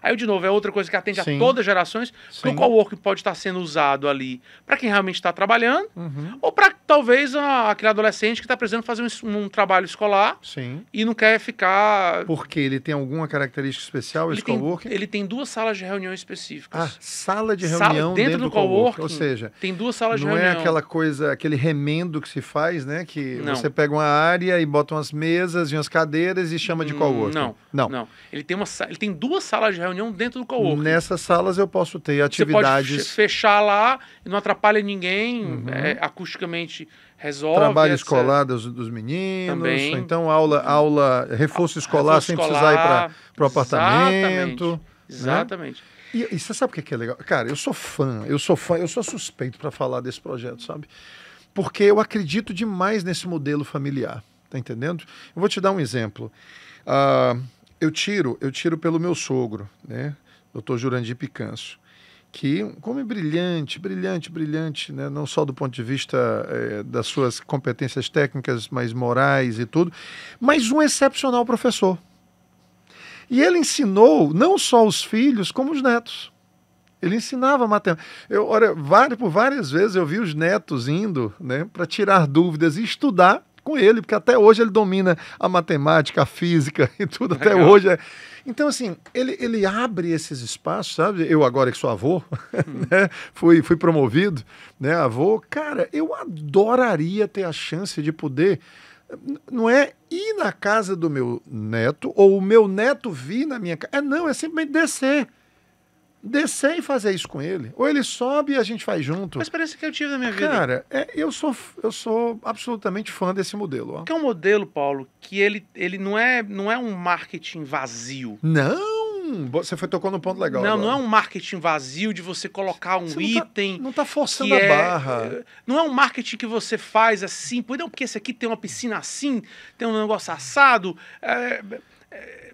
Aí, de novo, é outra coisa que atende Sim. a todas as gerações, Sim. porque o coworking pode estar sendo usado ali para quem realmente está trabalhando, uhum. ou para talvez a, aquele adolescente que está precisando fazer um, um trabalho escolar Sim. e não quer ficar. Porque ele tem alguma característica especial, ele esse tem, coworking? Ele tem duas salas de reunião específicas. Ah, sala de reunião sala, dentro, dentro do, do coworking, coworking, Ou seja, tem duas salas de reunião. Não é aquela coisa, aquele remendo que se faz, né? Que não. você pega uma área e bota umas mesas e umas cadeiras e chama de coworking. Não, não. não. Ele, tem uma, ele tem duas salas de reunião reunião dentro do coworking. Nessas salas eu posso ter atividades. Você pode fechar lá, não atrapalha ninguém, uhum. é, acusticamente resolve. Trabalho etc. escolar dos, dos meninos, Também. então aula, aula reforço a, escolar reforço sem escolar, precisar ir para o apartamento. Exatamente. Né? E, e, você sabe o que é legal? Cara, eu sou fã, eu sou fã, eu sou suspeito para falar desse projeto, sabe? Porque eu acredito demais nesse modelo familiar, tá entendendo? Eu vou te dar um exemplo. Uh, eu tiro, eu tiro pelo meu sogro, né? Dr. Jurandir Picanso, que como é brilhante, brilhante, brilhante, né? não só do ponto de vista é, das suas competências técnicas, mas morais e tudo, mas um excepcional professor. E ele ensinou não só os filhos, como os netos. Ele ensinava matemática. Eu, olha, várias, por várias vezes eu vi os netos indo né, para tirar dúvidas e estudar com ele, porque até hoje ele domina a matemática, a física [laughs] e tudo, até Legal. hoje. É... Então, assim, ele, ele abre esses espaços, sabe? Eu agora que sou avô, [laughs] hum. né? fui, fui promovido, né, avô. Cara, eu adoraria ter a chance de poder não é ir na casa do meu neto ou o meu neto vir na minha casa. É não, é simplesmente descer descer e fazer isso com ele. Ou ele sobe e a gente faz junto. Mas parece que eu tive na minha vida. Cara, é, eu, sou, eu sou absolutamente fã desse modelo. Ó. Que é um modelo, Paulo, que ele, ele não, é, não é um marketing vazio. Não! Você foi tocou no ponto legal. Não, agora. não é um marketing vazio de você colocar um você tá item. Não está tá forçando a é, barra. Eh, não é um marketing que você faz assim, não, porque esse aqui tem uma piscina assim, tem um negócio assado. É,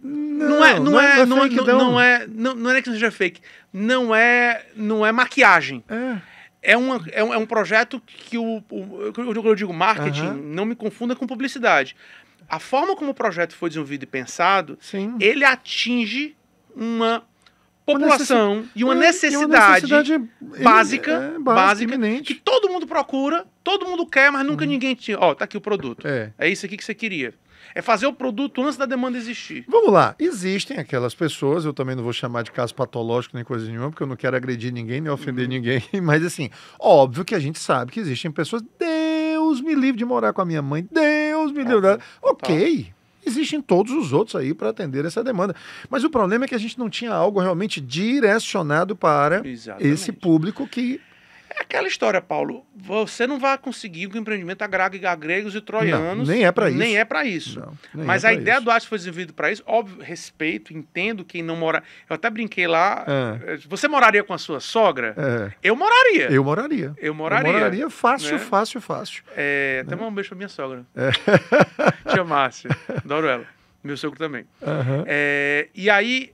não, não, é, não, não é, é não, é é, fake, não, não, é, não, não é que não seja fake. Não é, não é maquiagem. É. É, é, um, é um projeto que o, o eu digo marketing, uhum. não me confunda com publicidade. A forma como o projeto foi desenvolvido e pensado, Sim. ele atinge uma população uma é, e uma necessidade, uma necessidade básica, é, é básica, iminente. que todo mundo procura, todo mundo quer, mas nunca hum. ninguém tinha. Ó, oh, tá aqui o produto. É. é isso aqui que você queria. É fazer o produto antes da demanda existir. Vamos lá. Existem aquelas pessoas, eu também não vou chamar de caso patológico nem coisa nenhuma, porque eu não quero agredir ninguém nem ofender uhum. ninguém, [laughs] mas assim, óbvio que a gente sabe que existem pessoas. Deus me livre de morar com a minha mãe. Deus me é, livre. É, ok, tá existem todos os outros aí para atender essa demanda. Mas o problema é que a gente não tinha algo realmente direcionado para Exatamente. esse público que é aquela história, Paulo. Você não vai conseguir com o empreendimento e gregos e troianos. Não, nem é para isso. Nem é para isso. Não, Mas é a ideia isso. do Aço foi desenvolvida para isso. Óbvio, respeito, entendo quem não mora. Eu até brinquei lá. É. Eh, você moraria com a sua sogra? É. Eu moraria. Eu moraria. Eu moraria. Eu moraria fácil, né? fácil, fácil. É, até né? um beijo pra minha sogra. É. [laughs] Tia Márcia. Adoro ela. Meu sogro também. Uhum. É, e aí,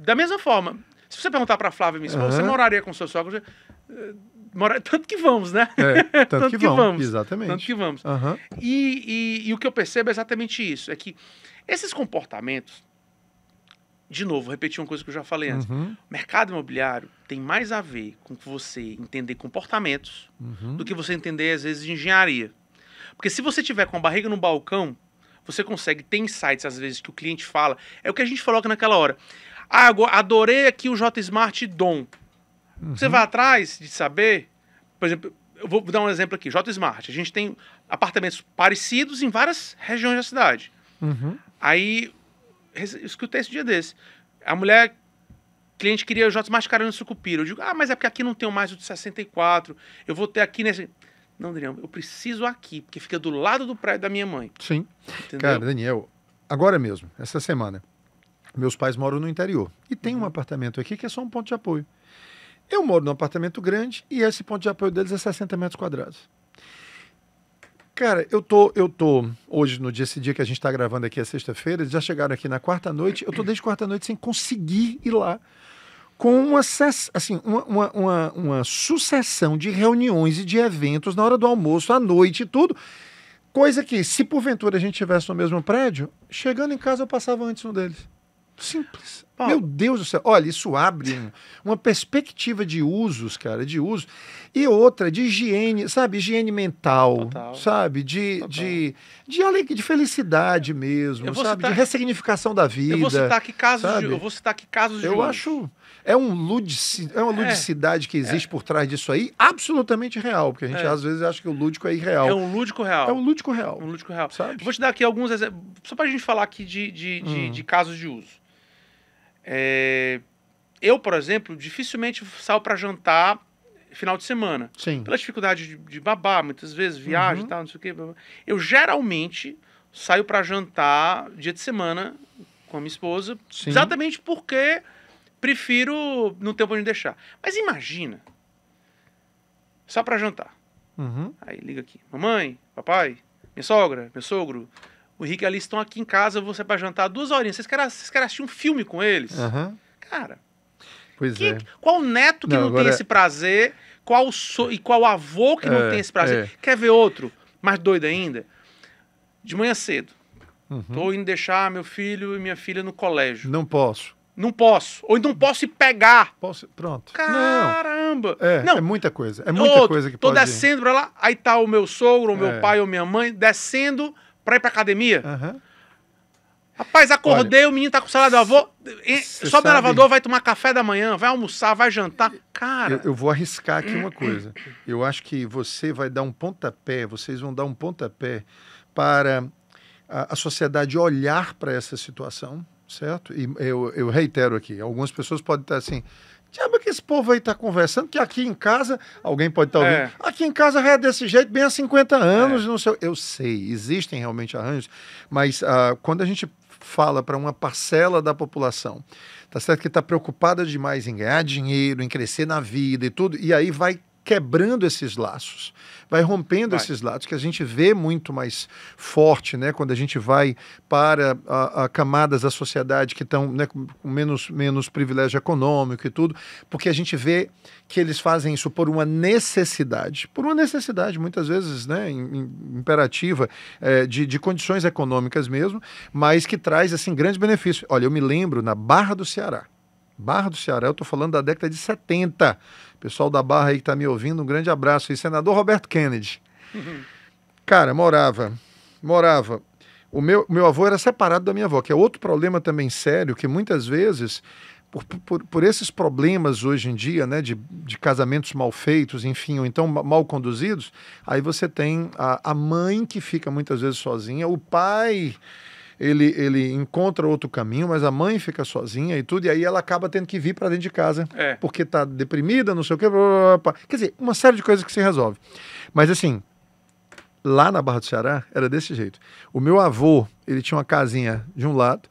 da mesma forma, se você perguntar para Flávia, minha esposa, uhum. você moraria com seu sogro? mora... tanto que vamos, né? É, [laughs] tanto, tanto que, que, vamos. Exatamente. Tanto que vamos. Uhum. E, e, e o que eu percebo é exatamente isso: é que esses comportamentos de novo, repetir uma coisa que eu já falei antes. Uhum. O mercado imobiliário tem mais a ver com você entender comportamentos uhum. do que você entender, às vezes, de engenharia. Porque se você tiver com a barriga no balcão, você consegue ter insights, às vezes, que o cliente fala. É o que a gente falou aqui naquela hora. Ah, adorei aqui o J Smart Dom. Uhum. Você vai atrás de saber, por exemplo, eu vou dar um exemplo aqui, J Smart. A gente tem apartamentos parecidos em várias regiões da cidade. Uhum. Aí eu escutei esse dia desse. A mulher, cliente queria o J Smart Carolina Sucupira. Eu digo, ah, mas é porque aqui não tem mais o de 64. Eu vou ter aqui nesse. Não, Daniel, eu preciso aqui, porque fica do lado do prédio da minha mãe. Sim. Entendeu? Cara, Daniel, agora mesmo, essa semana, meus pais moram no interior. E tem uhum. um apartamento aqui que é só um ponto de apoio. Eu moro num apartamento grande e esse ponto de apoio deles é 60 metros quadrados. Cara, eu tô, eu tô hoje, no dia, esse dia que a gente está gravando aqui, é sexta-feira, eles já chegaram aqui na quarta noite, eu tô desde quarta noite sem conseguir ir lá com uma, assim, uma, uma, uma, sucessão de reuniões e de eventos na hora do almoço, à noite e tudo. Coisa que, se porventura a gente estivesse no mesmo prédio, chegando em casa eu passava antes um deles. Simples. Meu Deus do céu. Olha, isso abre uma perspectiva de usos, cara, de uso. E outra, de higiene, sabe? Higiene mental, Total. sabe? De, de, de, alegria, de felicidade mesmo, sabe? Citar... De ressignificação da vida. Eu vou citar aqui casos sabe? de... Eu vou citar aqui casos Eu acho... É, um ludici... é uma é. ludicidade é. que existe é. por trás disso aí, absolutamente real. Porque a gente, é. às vezes, acha que o lúdico é irreal. É um lúdico real. É um lúdico real. Um lúdico real. Sabe? Vou te dar aqui alguns exemplos, só pra gente falar aqui de, de, de, hum. de casos de uso. É, eu, por exemplo, dificilmente saio para jantar final de semana. Sim. Pela dificuldade de, de babar, muitas vezes, viagem uhum. e tal, não sei o quê. Eu geralmente saio para jantar dia de semana com a minha esposa, Sim. exatamente porque prefiro não ter onde deixar. Mas imagina, só para jantar. Uhum. Aí liga aqui, mamãe, papai, minha sogra, meu sogro, o Rick e a Alice estão aqui em casa, você para jantar duas horinhas. Vocês querem, vocês querem assistir um filme com eles? Uhum. Cara. Pois que, é. Qual neto que não, não tem esse prazer? Qual so, e qual avô que é, não tem esse prazer? É. Quer ver outro? Mais doido ainda? De manhã cedo. Uhum. indo deixar meu filho e minha filha no colégio. Não posso. Não posso. Ou não posso ir pegar. Posso, pronto. Caramba. Não. É, não. é muita coisa. É muita outro, coisa que tô pode... Tô descendo para lá, aí tá o meu sogro, o meu é. pai, ou minha mãe, descendo pra ir pra academia. Uhum. Rapaz, acordei, Olha, o menino tá com salário da avó. Sobe no elevador, vai tomar café da manhã, vai almoçar, vai jantar. Cara. Eu, eu, vou arriscar aqui uma coisa. Eu acho que você vai dar um pontapé, vocês vão dar um pontapé para a, a sociedade olhar para essa situação, certo? E eu, eu reitero aqui: algumas pessoas podem estar assim Diabo é que esse povo aí tá conversando, que aqui em casa, alguém pode estar tá ouvindo, é. aqui em casa já é desse jeito bem há 50 anos, é. não sei. Eu sei, existem realmente arranjos, mas ah, quando a gente fala para uma parcela da população, tá certo que está preocupada demais em ganhar dinheiro, em crescer na vida e tudo, e aí vai quebrando esses laços, vai rompendo vai. esses laços que a gente vê muito mais forte, né? Quando a gente vai para a, a camadas da sociedade que estão né, com menos, menos privilégio econômico e tudo, porque a gente vê que eles fazem isso por uma necessidade, por uma necessidade muitas vezes, né, imperativa é, de, de condições econômicas mesmo, mas que traz assim grandes benefícios. Olha, eu me lembro na Barra do Ceará. Barra do Ceará, eu estou falando da década de 70. Pessoal da Barra aí que está me ouvindo, um grande abraço. E senador Roberto Kennedy. [laughs] Cara, morava, morava. O meu, meu avô era separado da minha avó, que é outro problema também sério, que muitas vezes, por, por, por esses problemas hoje em dia, né, de, de casamentos mal feitos, enfim, ou então mal conduzidos, aí você tem a, a mãe que fica muitas vezes sozinha, o pai ele, ele encontra outro caminho, mas a mãe fica sozinha e tudo, e aí ela acaba tendo que vir para dentro de casa, é. porque tá deprimida, não sei o quê. Blá, blá, blá, Quer dizer, uma série de coisas que se resolve. Mas assim, lá na Barra do Ceará, era desse jeito. O meu avô, ele tinha uma casinha de um lado,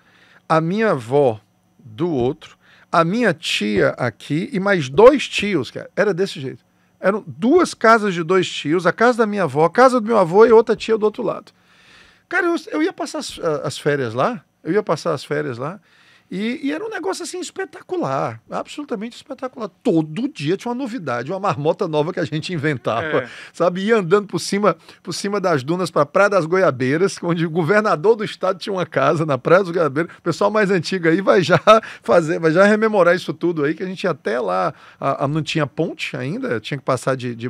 a minha avó do outro, a minha tia aqui e mais dois tios, cara. Era desse jeito. Eram duas casas de dois tios, a casa da minha avó, a casa do meu avô e outra tia do outro lado. Cara, eu, eu ia passar as, as, férias lá, eu ia passar as férias lá, e, e, era um negócio assim espetacular, absolutamente espetacular. Todo dia tinha uma novidade, uma marmota nova que a gente inventava, é. sabe? Ia andando por cima, por cima das dunas para a Praia das Goiabeiras, onde o governador do estado tinha uma casa na Praia das Goiabeiras. O pessoal mais antigo aí vai já [laughs] fazer, vai já rememorar isso tudo aí, que a gente até lá a, a, não tinha ponte ainda, tinha que passar de... de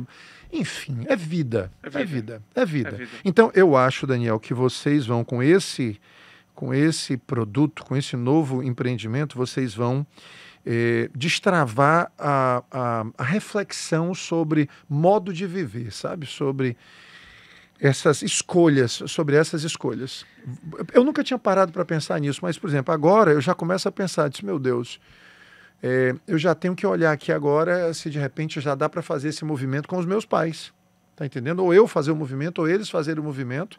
enfim, é vida, é, é vida, é vida, é vida. É vida. Então eu acho, Daniel, que vocês vão com esse com esse produto, com esse novo empreendimento, vocês vão eh, destravar a, a, a, reflexão sobre modo de viver, sabe? Sobre essas escolhas, sobre essas escolhas. Eu nunca tinha parado para pensar nisso, mas, por exemplo, agora eu já começo a pensar, disse, meu Deus, é, eu já tenho que olhar aqui agora se de repente já dá para fazer esse movimento com os meus pais. Tá entendendo? Ou eu fazer o movimento, ou eles fazerem o movimento.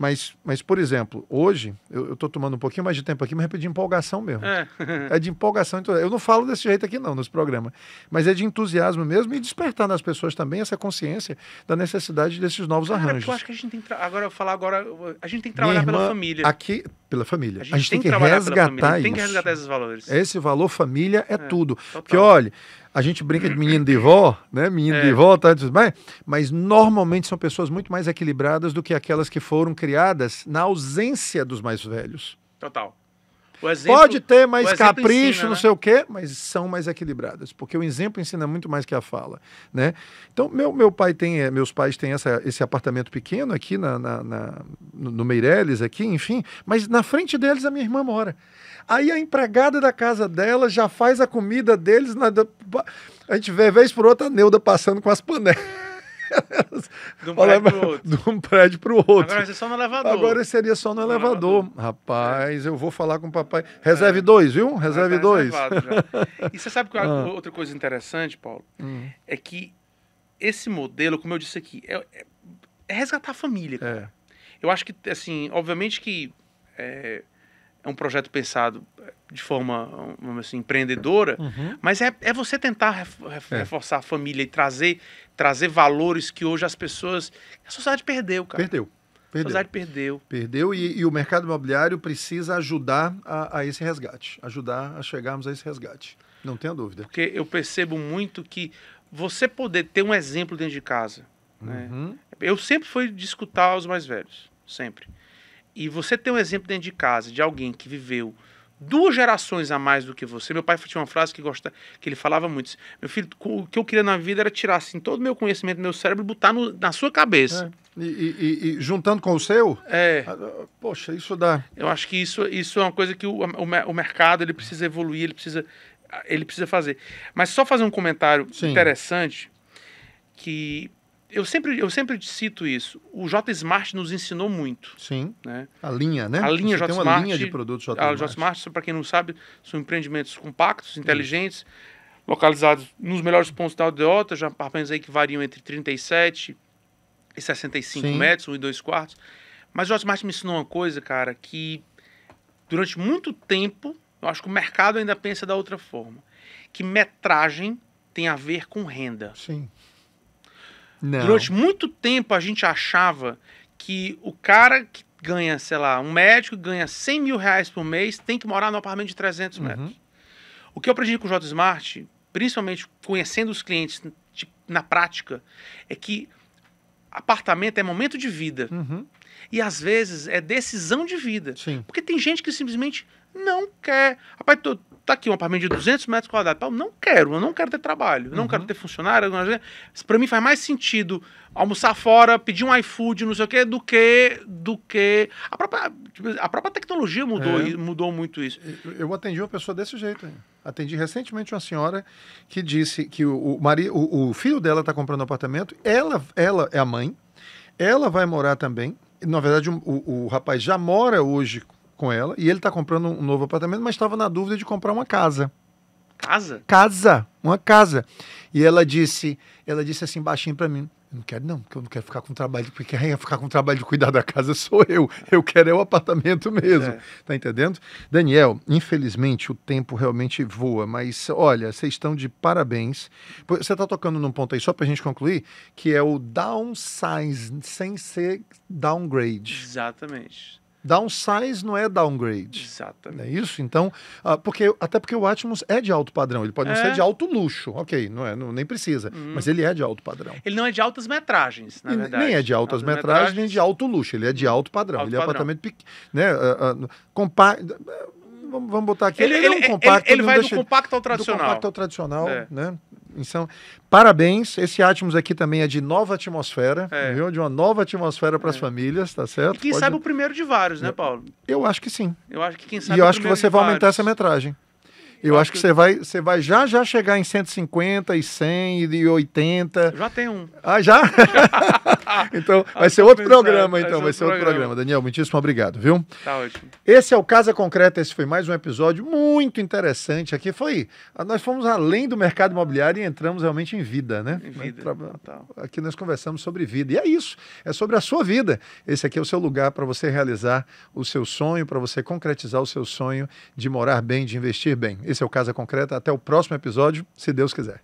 Mas, mas, por exemplo, hoje, eu estou tomando um pouquinho mais de tempo aqui, mas é de empolgação mesmo. É. é de empolgação. Então, eu não falo desse jeito aqui, não, nos programas. Mas é de entusiasmo mesmo e despertar nas pessoas também essa consciência da necessidade desses novos Cara, arranjos. Eu acho que a gente tem Agora, eu falar agora, a gente tem que trabalhar irmã, pela família. Aqui, pela família. A gente, a gente tem, tem, que resgatar isso. Tem que resgatar esses valores. Esse valor família é, é tudo. Total. Porque, olha, a gente brinca de menino de vó, né? Menino é. de vó, tá? Mas, mas normalmente são pessoas muito mais equilibradas do que aquelas que foram criadas na ausência dos mais velhos. Total exemplo, Pode ter mais capricho, ensina, não né? sei o quê, mas são mais equilibradas, porque o exemplo ensina muito mais que a fala, né? Então, meu, meu pai tem, eh, meus pais têm essa, esse apartamento pequeno aqui na, na, na, no Meireles, aqui, enfim, mas na frente deles a minha irmã mora. Aí a empregada da casa dela já faz a comida deles, na, a gente vê vez por outra a Neuda passando com as panelas de um prédio para outro. De um prédio para o outro. Agora seria só no elevador. Agora seria só no, no elevador. elevador. Rapaz, é. eu vou falar com o papai. É. Reserve é. dois, viu? Tá Reserve tá dois. [laughs] e você sabe que ah. outra coisa interessante, Paulo, hum. é que esse modelo, como eu disse aqui, é, é resgatar a família. É. Eu acho que, assim, obviamente que é, é um projeto pensado de forma assim, empreendedora, uhum. mas é, é você tentar é. reforçar é. a família e trazer trazer valores que hoje as pessoas. A sociedade perdeu, cara. Perdeu. Perdeu. A sociedade perdeu. Perdeu e, e o mercado imobiliário precisa ajudar a, a, esse resgate, ajudar a chegarmos a esse resgate. Não tenha dúvida. Porque eu percebo muito que você poder ter um exemplo dentro de casa. Né? Uhum. Eu sempre fui de escutar os mais velhos, sempre. E você ter um exemplo dentro de casa de alguém que viveu duas gerações a mais do que você. Meu pai tinha uma frase que gosta, que ele falava muito. Meu filho, o que eu queria na vida era tirar assim, todo o meu conhecimento meu cérebro e botar no, na sua cabeça. É. E, e, e, juntando com o seu? É. Ah, poxa, isso dá. Eu acho que isso, isso é uma coisa que o, o, o mercado ele precisa evoluir, ele precisa, ele precisa fazer. Mas só fazer um comentário Sim. interessante que eu sempre, eu sempre cito isso. O J Smart nos ensinou muito. Sim. Né? A linha, né? A linha Você J Smart. Tem uma linha de produtos J Smart. A J Smart, para quem não sabe, são empreendimentos compactos, inteligentes, isso. localizados nos melhores pontos da aldeota, já apartamentos aí que variam entre 37 e 65 Sim. metros, 1 e 2 quartos. Mas o J Smart me ensinou uma coisa, cara, que durante muito tempo, eu acho que o mercado ainda pensa da outra forma, que metragem tem a ver com renda. Sim. Não. Durante muito tempo a gente achava que o cara que ganha, sei lá, um médico ganha 100 mil reais por mês tem que morar num apartamento de 300 uhum. metros. Uhum. O que eu aprendi com o J Smart, principalmente conhecendo os clientes na prática, é que apartamento é momento de vida. Uhum. E às vezes é decisão de vida. Sim. Porque tem gente que simplesmente não quer. Rapaz, tô, tá aqui um apartamento de 200 metros quadrados. Eu não quero, eu não quero ter trabalho, eu não uhum. quero ter funcionário. Para mim faz mais sentido almoçar fora, pedir um iFood, não sei o quê, do que. Do que a, própria, tipo, a própria tecnologia mudou, é. mudou muito isso. Eu atendi uma pessoa desse jeito. Hein? Atendi recentemente uma senhora que disse que o, o, o, o filho dela está comprando um apartamento, ela, ela é a mãe, ela vai morar também. Na verdade, o, o rapaz já mora hoje com ela e ele está comprando um novo apartamento, mas estava na dúvida de comprar uma casa. Casa? Casa, uma casa. E ela disse, ela disse assim baixinho para mim: não quero não, porque eu não quero ficar com trabalho, porque quem ia ficar com trabalho de cuidar da casa sou eu. Eu quero é o apartamento mesmo. É. Tá entendendo? Daniel, infelizmente o tempo realmente voa, mas olha, vocês estão de parabéns. Você tá tocando num ponto aí só pra gente concluir, que é o downsize sem ser downgrade. Exatamente. Downsize não é downgrade. Exatamente. É isso? Então, ah, porque, até porque o Atmos é de alto padrão. Ele pode é. não ser de alto luxo, ok, não é, não, nem precisa. Hum. Mas ele é de alto padrão. Ele não é de altas metragens, na e, verdade. Nem é de altas, altas metragens, metragens, nem de alto luxo. Ele é de hum. alto padrão. Alto ele é padrão. é apartamento pequeno. Né, uh, uh, compa vamos, vamos botar aqui. Ele, ele, é ele é um compacto. Ele, ele vai do compacto ao tradicional. Do compacto ao tradicional, é. né? Então, parabéns. Esse Atmos aqui também é de nova atmosfera, é. viu? De uma nova atmosfera para as é. famílias, tá certo? E quem Pode... sabe o primeiro de vários, né, Paulo? Eu acho que sim. Eu acho que quem sabe E eu acho que você vai vários. aumentar essa metragem. Eu acho que você vai, você vai já já chegar em 150 e 100 e 80. Já tem um. Ah, já? [laughs] Então, [laughs] ah, tá então, vai ser outro programa, então. Vai ser outro programa. programa. Daniel, muitíssimo obrigado, viu? Tá ótimo. Esse é o Casa Concreta. Esse foi mais um episódio muito interessante aqui. Foi. Nós fomos além do mercado imobiliário e entramos realmente em vida, né? Em vida. Aqui nós conversamos sobre vida. E é isso. É sobre a sua vida. Esse aqui é o seu lugar para você realizar o seu sonho, para você concretizar o seu sonho de morar bem, de investir bem. Esse é o Casa Concreta. Até o próximo episódio, se Deus quiser.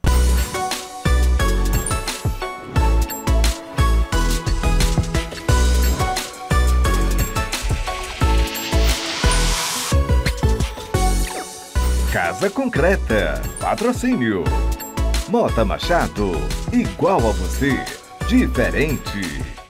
Casa Concreta. Patrocínio. Mota Machado. Igual a você. Diferente.